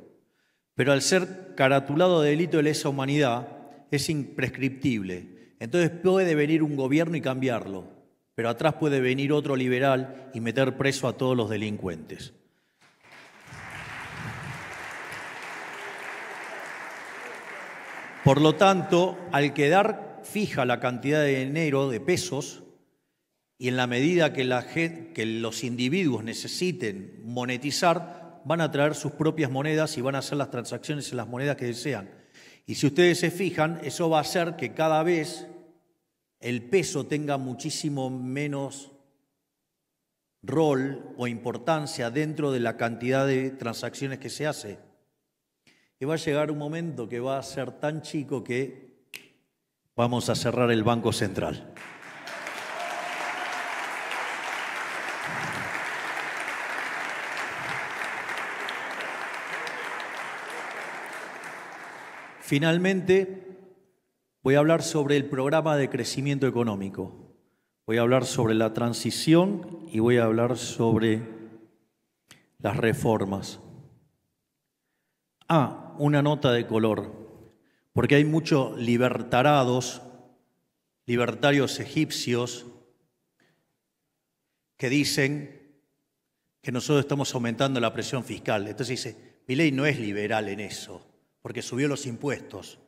pero al ser caratulado de delito de lesa humanidad, es imprescriptible. Entonces puede venir un gobierno y cambiarlo, pero atrás puede venir otro liberal y meter preso a todos los delincuentes. Por lo tanto, al quedar fija la cantidad de dinero, de pesos, y en la medida que, que los individuos necesiten monetizar, van a traer sus propias monedas y van a hacer las transacciones en las monedas que desean. Y si ustedes se fijan, eso va a hacer que cada vez el peso tenga muchísimo menos rol o importancia dentro de la cantidad de transacciones que se hace. Y va a llegar un momento que va a ser tan chico que vamos a cerrar el Banco Central. Finalmente, voy a hablar sobre el programa de crecimiento económico. Voy a hablar sobre la transición y voy a hablar sobre las reformas. Ah, una nota de color porque hay muchos libertarados, libertarios egipcios, que dicen que nosotros estamos aumentando la presión fiscal. Entonces dice, mi ley no es liberal en eso, porque subió los impuestos.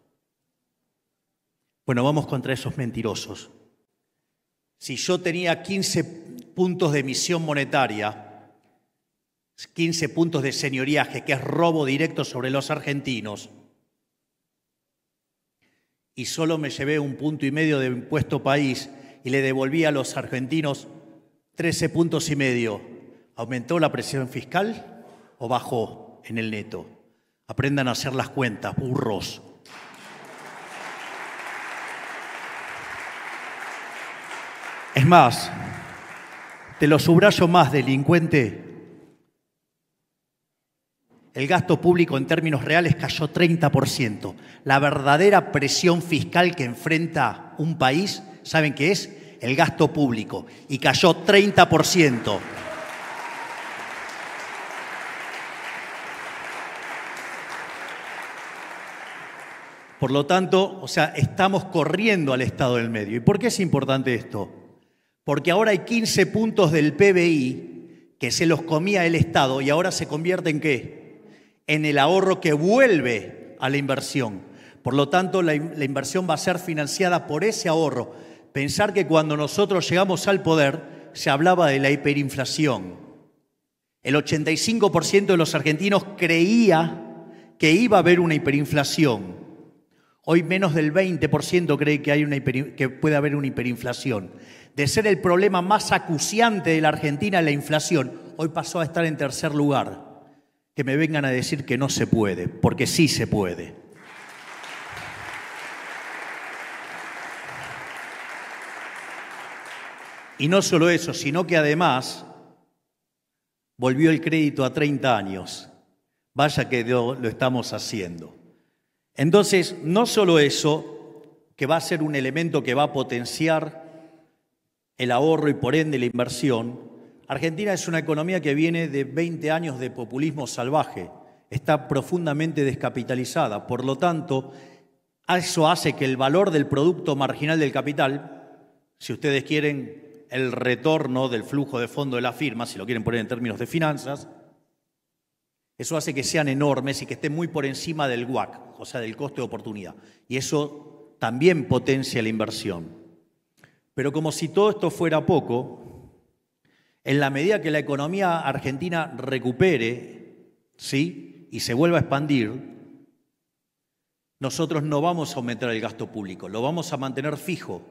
Bueno, vamos contra esos mentirosos. Si yo tenía 15 puntos de emisión monetaria, 15 puntos de señoriaje, que es robo directo sobre los argentinos, y solo me llevé un punto y medio de impuesto país y le devolví a los argentinos 13 puntos y medio. ¿Aumentó la presión fiscal o bajó en el neto? Aprendan a hacer las cuentas, burros. Es más, te lo subrayo más, delincuente, el gasto público en términos reales cayó 30%. La verdadera presión fiscal que enfrenta un país, ¿saben qué es? El gasto público. Y cayó 30%. Por lo tanto, o sea, estamos corriendo al estado del medio. ¿Y por qué es importante esto? Porque ahora hay 15 puntos del PBI que se los comía el Estado y ahora se convierte en qué? en el ahorro que vuelve a la inversión. Por lo tanto, la, inversión va a ser financiada por ese ahorro. Pensar que cuando nosotros llegamos al poder se hablaba de la hiperinflación. El 85% de los argentinos creía que iba a haber una hiperinflación. Hoy menos del 20% cree que, hay una que puede haber una hiperinflación. De ser el problema más acuciante de la Argentina, la inflación, hoy pasó a estar en tercer lugar que me vengan a decir que no se puede, porque sí se puede. Y no solo eso, sino que además volvió el crédito a 30 años. Vaya que lo, lo, estamos haciendo. Entonces, no solo eso, que va a ser un elemento que va a potenciar el ahorro y por ende la inversión, Argentina es una economía que viene de 20 años de populismo salvaje, está profundamente descapitalizada, por lo tanto, eso hace que el valor del producto marginal del capital, si ustedes quieren el retorno del flujo de fondo de la firma, si lo quieren poner en términos de finanzas, eso hace que sean enormes y que estén muy por encima del WAC, o sea, del coste de oportunidad. Y eso también potencia la inversión. Pero como si todo esto fuera poco, en la medida que la economía argentina recupere ¿sí? y se vuelva a expandir, nosotros no vamos a aumentar el gasto público, lo vamos a mantener fijo.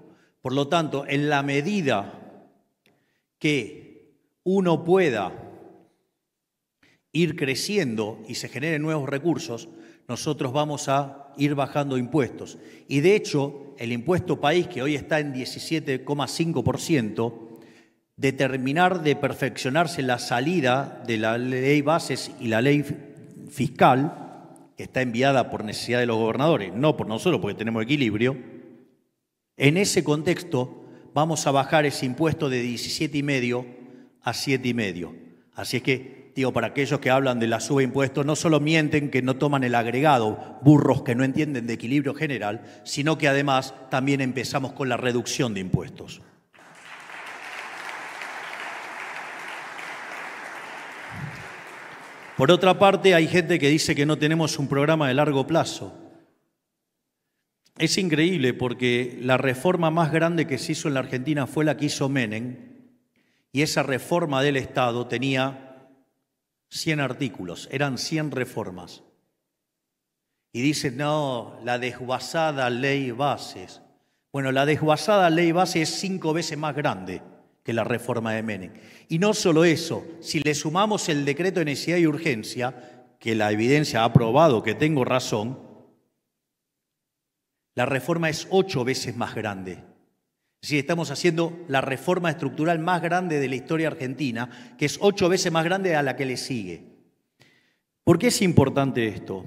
Por lo tanto, en la medida que uno pueda ir creciendo y se generen nuevos recursos, nosotros vamos a ir bajando impuestos. Y de hecho, el impuesto país, que hoy está en 17,5%, de terminar de perfeccionarse la salida de la ley bases y la ley fiscal, que está enviada por necesidad de los gobernadores, no por nosotros porque tenemos equilibrio, en ese contexto vamos a bajar ese impuesto de 17,5 a 7,5. Así es que, digo, para aquellos que hablan de la suba de impuestos, no solo mienten que no toman el agregado, burros que no entienden de equilibrio general, sino que además también empezamos con la reducción de impuestos. Por otra parte, hay gente que dice que no tenemos un programa de largo plazo. Es increíble porque la reforma más grande que se hizo en la Argentina fue la que hizo Menem y esa reforma del Estado tenía 100 artículos, eran 100 reformas. Y dicen, no, la desguazada ley bases. Bueno, la desguazada ley base es cinco veces más grande que la reforma de Menem. Y no solo eso, si le sumamos el decreto de necesidad y urgencia, que la evidencia ha probado que tengo razón, la reforma es ocho veces más grande. Es decir, estamos haciendo la reforma estructural más grande de la historia argentina, que es ocho veces más grande a la que le sigue. ¿Por qué es importante esto?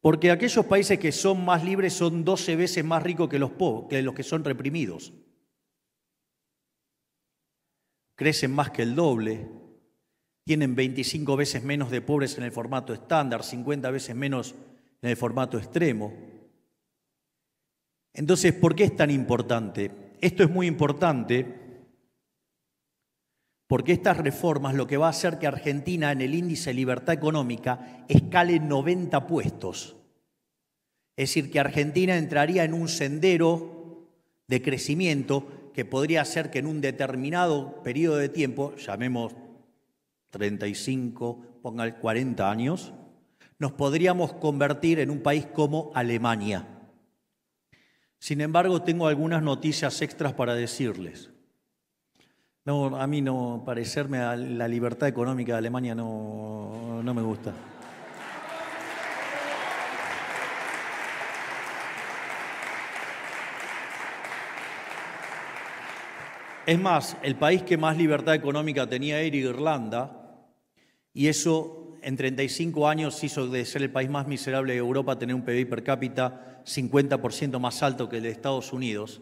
Porque aquellos países que son más libres son doce veces más ricos que los, que los que son reprimidos crecen más que el doble, tienen 25 veces menos de pobres en el formato estándar, 50 veces menos en el formato extremo. Entonces, ¿por qué es tan importante? Esto es muy importante porque estas reformas lo que va a hacer que Argentina en el índice de libertad económica escale 90 puestos. Es decir, que Argentina entraría en un sendero de crecimiento que podría ser que en un determinado periodo de tiempo, llamemos 35, pongan 40 años, nos podríamos convertir en un país como Alemania. Sin embargo, tengo algunas noticias extras para decirles. No, a mí no parecerme a la libertad económica de Alemania no me gusta. Es más, el país que más libertad económica tenía era Irlanda, y eso en 35 años hizo de ser el país más miserable de Europa tener un PIB per cápita 50% más alto que el de Estados Unidos.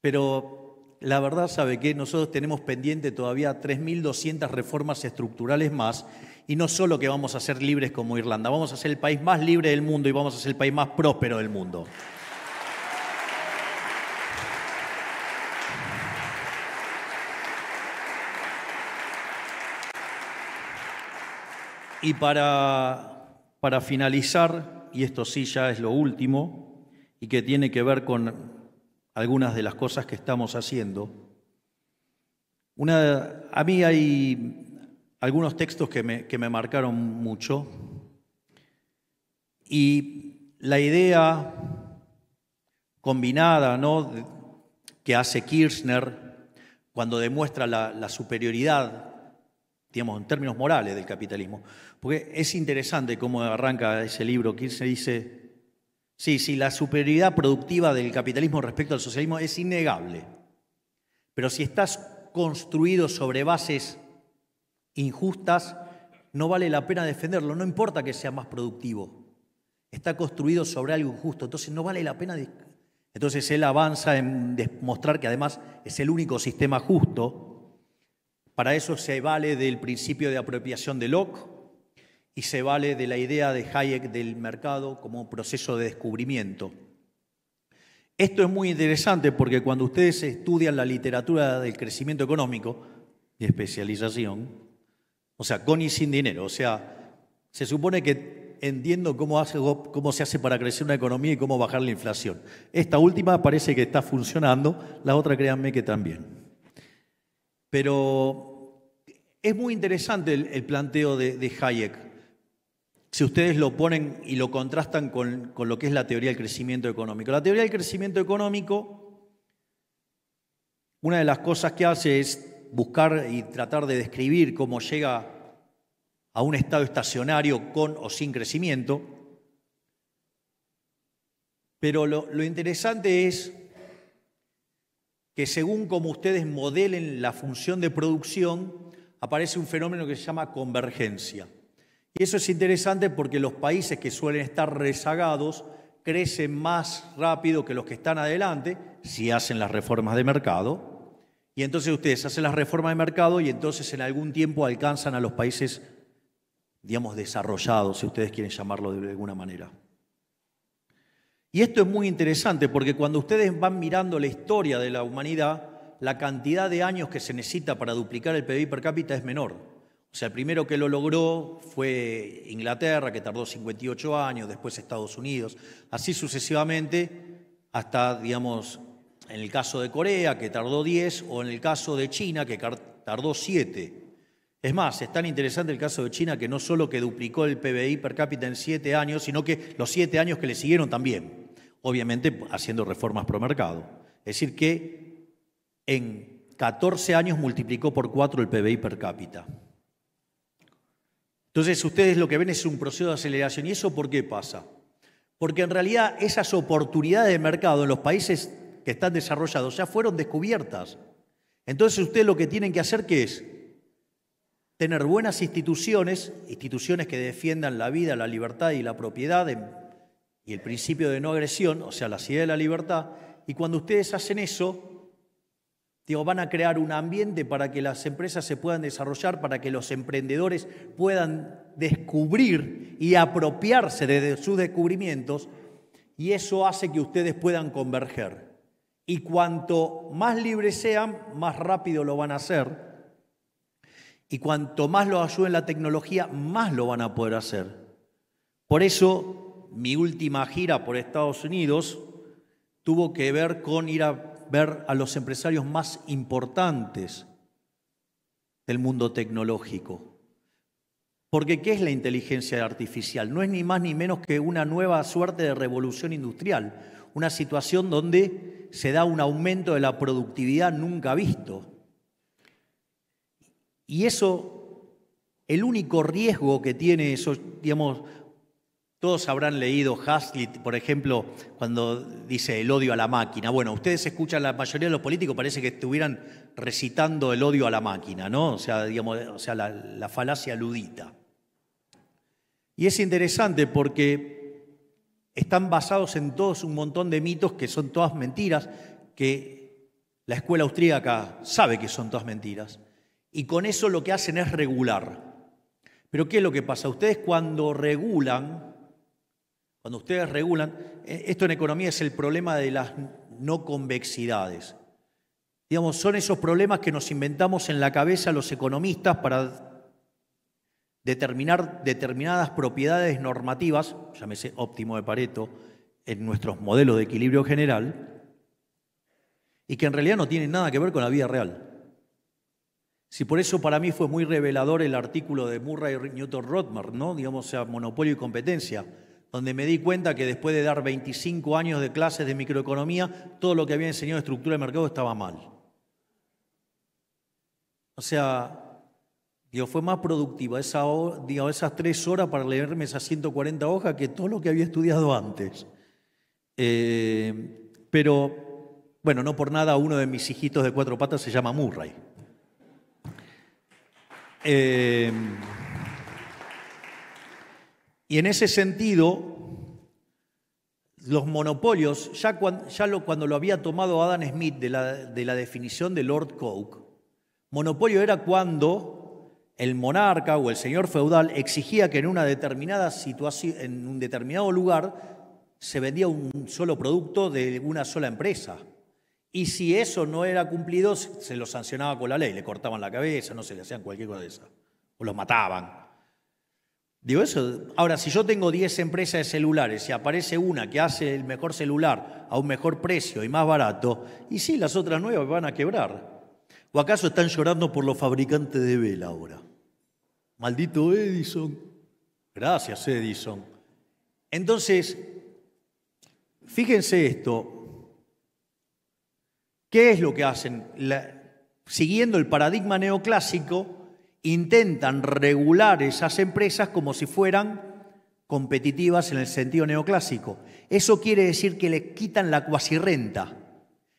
Pero la verdad, sabe que nosotros tenemos pendiente todavía 3.200 reformas estructurales más, y no solo que vamos a ser libres como Irlanda, vamos a ser el país más libre del mundo y vamos a ser el país más próspero del mundo. Y para, para finalizar, y esto sí ya es lo último, y que tiene que ver con algunas de las cosas que estamos haciendo, una, a mí hay algunos textos que me, que me marcaron mucho, y la idea combinada ¿no? que hace Kirchner cuando demuestra la, la superioridad digamos, en términos morales del capitalismo. Porque es interesante cómo arranca ese libro. que se dice, sí, sí, la superioridad productiva del capitalismo respecto al socialismo es innegable. Pero si estás construido sobre bases injustas, no vale la pena defenderlo, no importa que sea más productivo. Está construido sobre algo injusto, entonces no vale la pena. Entonces él avanza en demostrar que además es el único sistema justo para eso se vale del principio de apropiación de Locke y se vale de la idea de Hayek del mercado como proceso de descubrimiento. Esto es muy interesante porque cuando ustedes estudian la literatura del crecimiento económico y especialización, o sea, con y sin dinero, o sea, se supone que entiendo cómo, cómo se hace para crecer una economía y cómo bajar la inflación. Esta última parece que está funcionando, la otra créanme que también. Pero es muy interesante el, planteo de, Hayek. Si ustedes lo ponen y lo contrastan con, lo que es la teoría del crecimiento económico. La teoría del crecimiento económico, una de las cosas que hace es buscar y tratar de describir cómo llega a un estado estacionario con o sin crecimiento. Pero lo, lo, interesante es que según como ustedes modelen la función de producción, aparece un fenómeno que se llama convergencia. Y eso es interesante porque los países que suelen estar rezagados crecen más rápido que los que están adelante si hacen las reformas de mercado. Y entonces ustedes hacen las reformas de mercado y entonces en algún tiempo alcanzan a los países, digamos, desarrollados, si ustedes quieren llamarlo de alguna manera. Y esto es muy interesante porque cuando ustedes van mirando la historia de la humanidad, la cantidad de años que se necesita para duplicar el PBI per cápita es menor. O sea, el primero que lo logró fue Inglaterra, que tardó 58 años, después Estados Unidos, así sucesivamente, hasta, digamos, en el caso de Corea, que tardó 10, o en el caso de China, que tardó 7. Es más, es tan interesante el caso de China que no solo que duplicó el PBI per cápita en 7 años, sino que los 7 años que le siguieron también, obviamente haciendo reformas pro mercado. Es decir, que en 14 años multiplicó por 4 el PBI per cápita. Entonces ustedes lo que ven es un proceso de aceleración. ¿Y eso por qué pasa? Porque en realidad esas oportunidades de mercado en los países que están desarrollados ya fueron descubiertas. Entonces ustedes lo que tienen que hacer ¿qué es tener buenas instituciones, instituciones que defiendan la vida, la libertad y la propiedad y el principio de no agresión, o sea, la ciudad de la libertad. Y cuando ustedes hacen eso, van a crear un ambiente para que las empresas se puedan desarrollar, para que los emprendedores puedan descubrir y apropiarse de sus descubrimientos, y eso hace que ustedes puedan converger. Y cuanto más libres sean, más rápido lo van a hacer. Y cuanto más lo ayude la tecnología, más lo van a poder hacer. Por eso, mi última gira por Estados Unidos tuvo que ver con ir a ver a los empresarios más importantes del mundo tecnológico. Porque ¿qué es la inteligencia artificial? No es ni más ni menos que una nueva suerte de revolución industrial, una situación donde se da un aumento de la productividad nunca visto. Y eso, el único riesgo que tiene eso, digamos, todos habrán leído Hazlitt, por ejemplo, cuando dice el odio a la máquina. Bueno, ustedes escuchan, la mayoría de los políticos parece que estuvieran recitando el odio a la máquina, ¿no? O sea, digamos, o sea la, la falacia ludita. Y es interesante porque están basados en todos un montón de mitos que son todas mentiras, que la escuela austríaca sabe que son todas mentiras. Y con eso lo que hacen es regular. Pero ¿qué es lo que pasa? Ustedes cuando regulan, cuando ustedes regulan, eh, esto en economía es el problema de las no convexidades. Digamos, son esos problemas que nos inventamos en la cabeza los economistas para determinar determinadas propiedades normativas, llámese óptimo de Pareto, en nuestros modelos de equilibrio general, y que en realidad no tienen nada que ver con la vida real. Si por eso para mí fue muy revelador el artículo de Murray Newton Rothman, ¿no? Digamos, sea, monopolio y competencia donde me di cuenta que después de dar 25 años de clases de microeconomía, todo lo que había enseñado de estructura de mercado estaba mal. O sea, digo, fue más productiva esa, esas tres horas para leerme esas 140 hojas que todo lo que había estudiado antes. Eh, pero, bueno, no por nada uno de mis hijitos de cuatro patas se llama Murray. Eh, y en ese sentido, los monopolios, ya, cuando, lo, cuando lo había tomado Adam Smith de la, definición de Lord Coke, monopolio era cuando el monarca o el señor feudal exigía que en una determinada situación, en un determinado lugar, se vendía un solo producto de una sola empresa. Y si eso no era cumplido, se lo sancionaba con la ley, le cortaban la cabeza, no se le hacían cualquier cosa de esa, o los mataban. Digo eso. Ahora, si yo tengo 10 empresas de celulares y aparece una que hace el mejor celular a un mejor precio y más barato, y sí, las otras nuevas van a quebrar. ¿O acaso están llorando por los fabricantes de vela ahora? Maldito Edison. Gracias, Edison. Entonces, fíjense esto. ¿Qué es lo que hacen? siguiendo el paradigma neoclásico, intentan regular esas empresas como si fueran competitivas en el sentido neoclásico. Eso quiere decir que le quitan la cuasi-renta,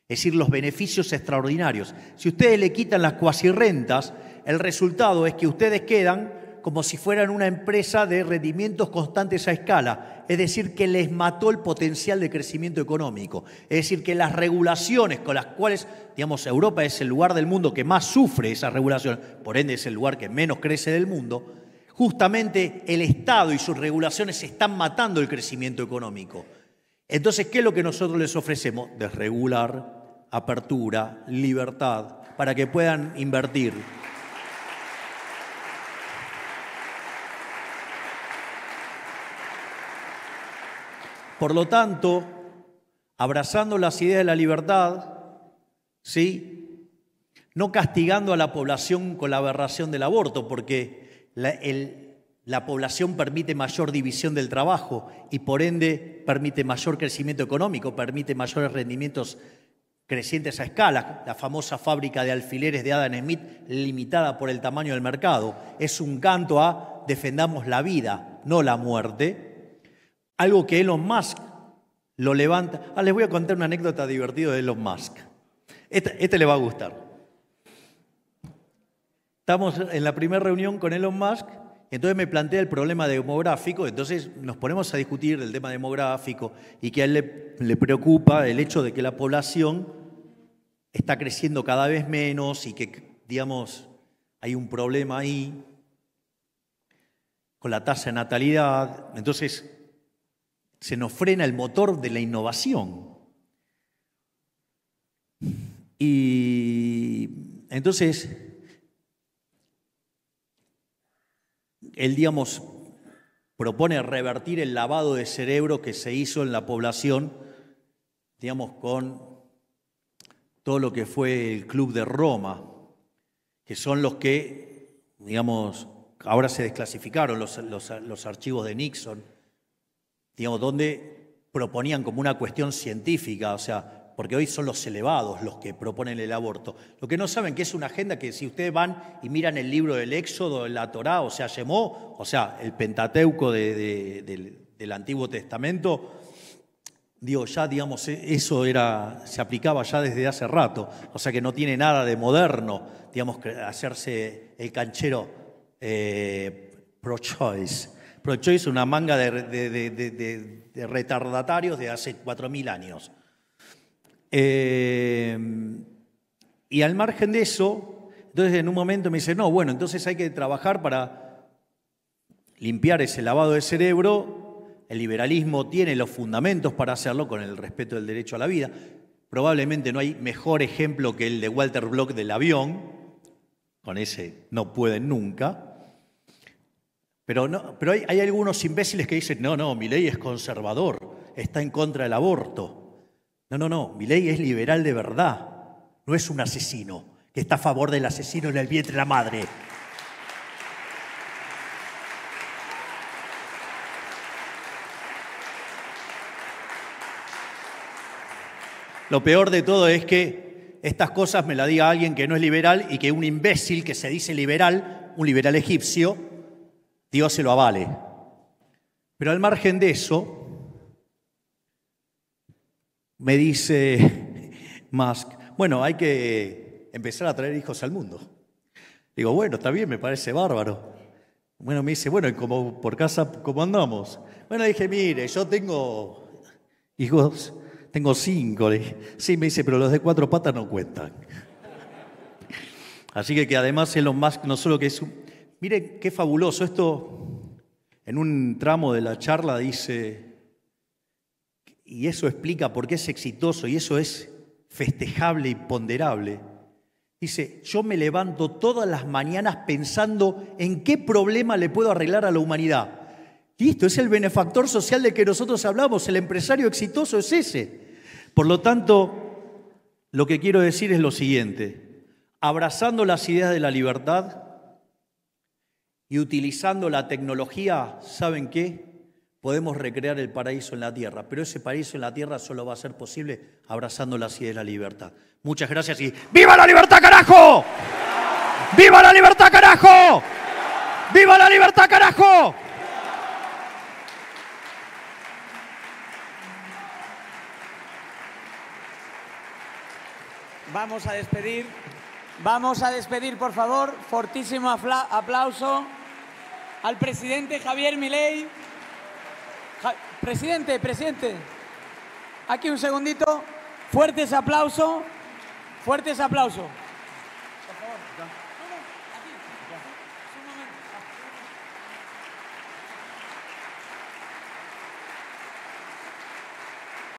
es decir, los beneficios extraordinarios. Si ustedes le quitan las cuasi-rentas, el resultado es que ustedes quedan como si fueran una empresa de rendimientos constantes a escala, es decir, que les mató el potencial de crecimiento económico, es decir, que las regulaciones con las cuales, digamos, Europa es el lugar del mundo que más sufre esa regulación, por ende es el lugar que menos crece del mundo, justamente el Estado y sus regulaciones están matando el crecimiento económico. Entonces, ¿qué es lo que nosotros les ofrecemos? Desregular, apertura, libertad, para que puedan invertir Por lo tanto, abrazando las ideas de la libertad, ¿sí? no castigando a la población con la aberración del aborto, porque la, la población permite mayor división del trabajo y por ende permite mayor crecimiento económico, permite mayores rendimientos crecientes a escala. La famosa fábrica de alfileres de Adam Smith, limitada por el tamaño del mercado, es un canto a defendamos la vida, no la muerte algo que Elon Musk lo levanta. Ah, les voy a contar una anécdota divertida de Elon Musk. Este, le va a gustar. Estamos en la primera reunión con Elon Musk, entonces me plantea el problema demográfico, entonces nos ponemos a discutir el tema demográfico y que a él le, le preocupa el hecho de que la población está creciendo cada vez menos y que, digamos, hay un problema ahí con la tasa de natalidad. Entonces, se nos frena el motor de la innovación. Y entonces, él, digamos, propone revertir el lavado de cerebro que se hizo en la población, digamos, con todo lo que fue el Club de Roma, que son los que, digamos, ahora se desclasificaron los, los archivos de Nixon donde proponían como una cuestión científica, o sea, porque hoy son los elevados los que proponen el aborto. Lo que no saben que es una agenda que si ustedes van y miran el libro del Éxodo, la Torá, o sea, Yemó, o sea, el Pentateuco del, Antiguo Testamento, Digo, ya digamos, e, eso era, se aplicaba ya desde hace rato, o sea que no tiene nada de moderno, digamos, hacerse el canchero eh, pro-choice. Procho es una manga de, retardatarios de hace 4.000 años. Eh, y al margen de eso, entonces en un momento me dice, no, bueno, entonces hay que trabajar para limpiar ese lavado de cerebro. El liberalismo tiene los fundamentos para hacerlo con el respeto del derecho a la vida. Probablemente no hay mejor ejemplo que el de Walter Block del avión, con ese no pueden nunca. Pero, no, pero hay, hay, algunos imbéciles que dicen, no, no, mi ley es conservador, está en contra del aborto. No, no, no, mi ley es liberal de verdad, no es un asesino, que está a favor del asesino en el vientre de la madre. Lo peor de todo es que estas cosas me las diga alguien que no es liberal y que un imbécil que se dice liberal, un liberal egipcio, Dios se lo avale. Pero al margen de eso, me dice Musk, bueno, hay que empezar a traer hijos al mundo. Digo, bueno, está bien, me parece bárbaro. Bueno, me dice, bueno, ¿y como por casa cómo andamos? Bueno, dije, mire, yo tengo hijos, tengo cinco. Sí, me dice, pero los de cuatro patas no cuentan. Así que, que además Elon Musk no solo que es un, Mire qué fabuloso esto. En un tramo de la charla dice, y eso explica por qué es exitoso y eso es festejable y ponderable. Dice, yo me levanto todas las mañanas pensando en qué problema le puedo arreglar a la humanidad. Listo, es el benefactor social de que nosotros hablamos, el empresario exitoso es ese. Por lo tanto, lo que quiero decir es lo siguiente, abrazando las ideas de la libertad, y utilizando la tecnología, ¿saben qué? Podemos recrear el paraíso en la tierra, pero ese paraíso en la tierra solo va a ser posible abrazando la silla de la libertad. Muchas gracias y ¡Viva la libertad, carajo! ¡Viva la libertad, carajo! ¡Viva la libertad, carajo! Vamos a despedir. Vamos a despedir, por favor. Fortísimo aplauso al presidente Javier Milei. presidente, presidente. Aquí un segundito. Fuertes aplausos. Fuertes aplausos.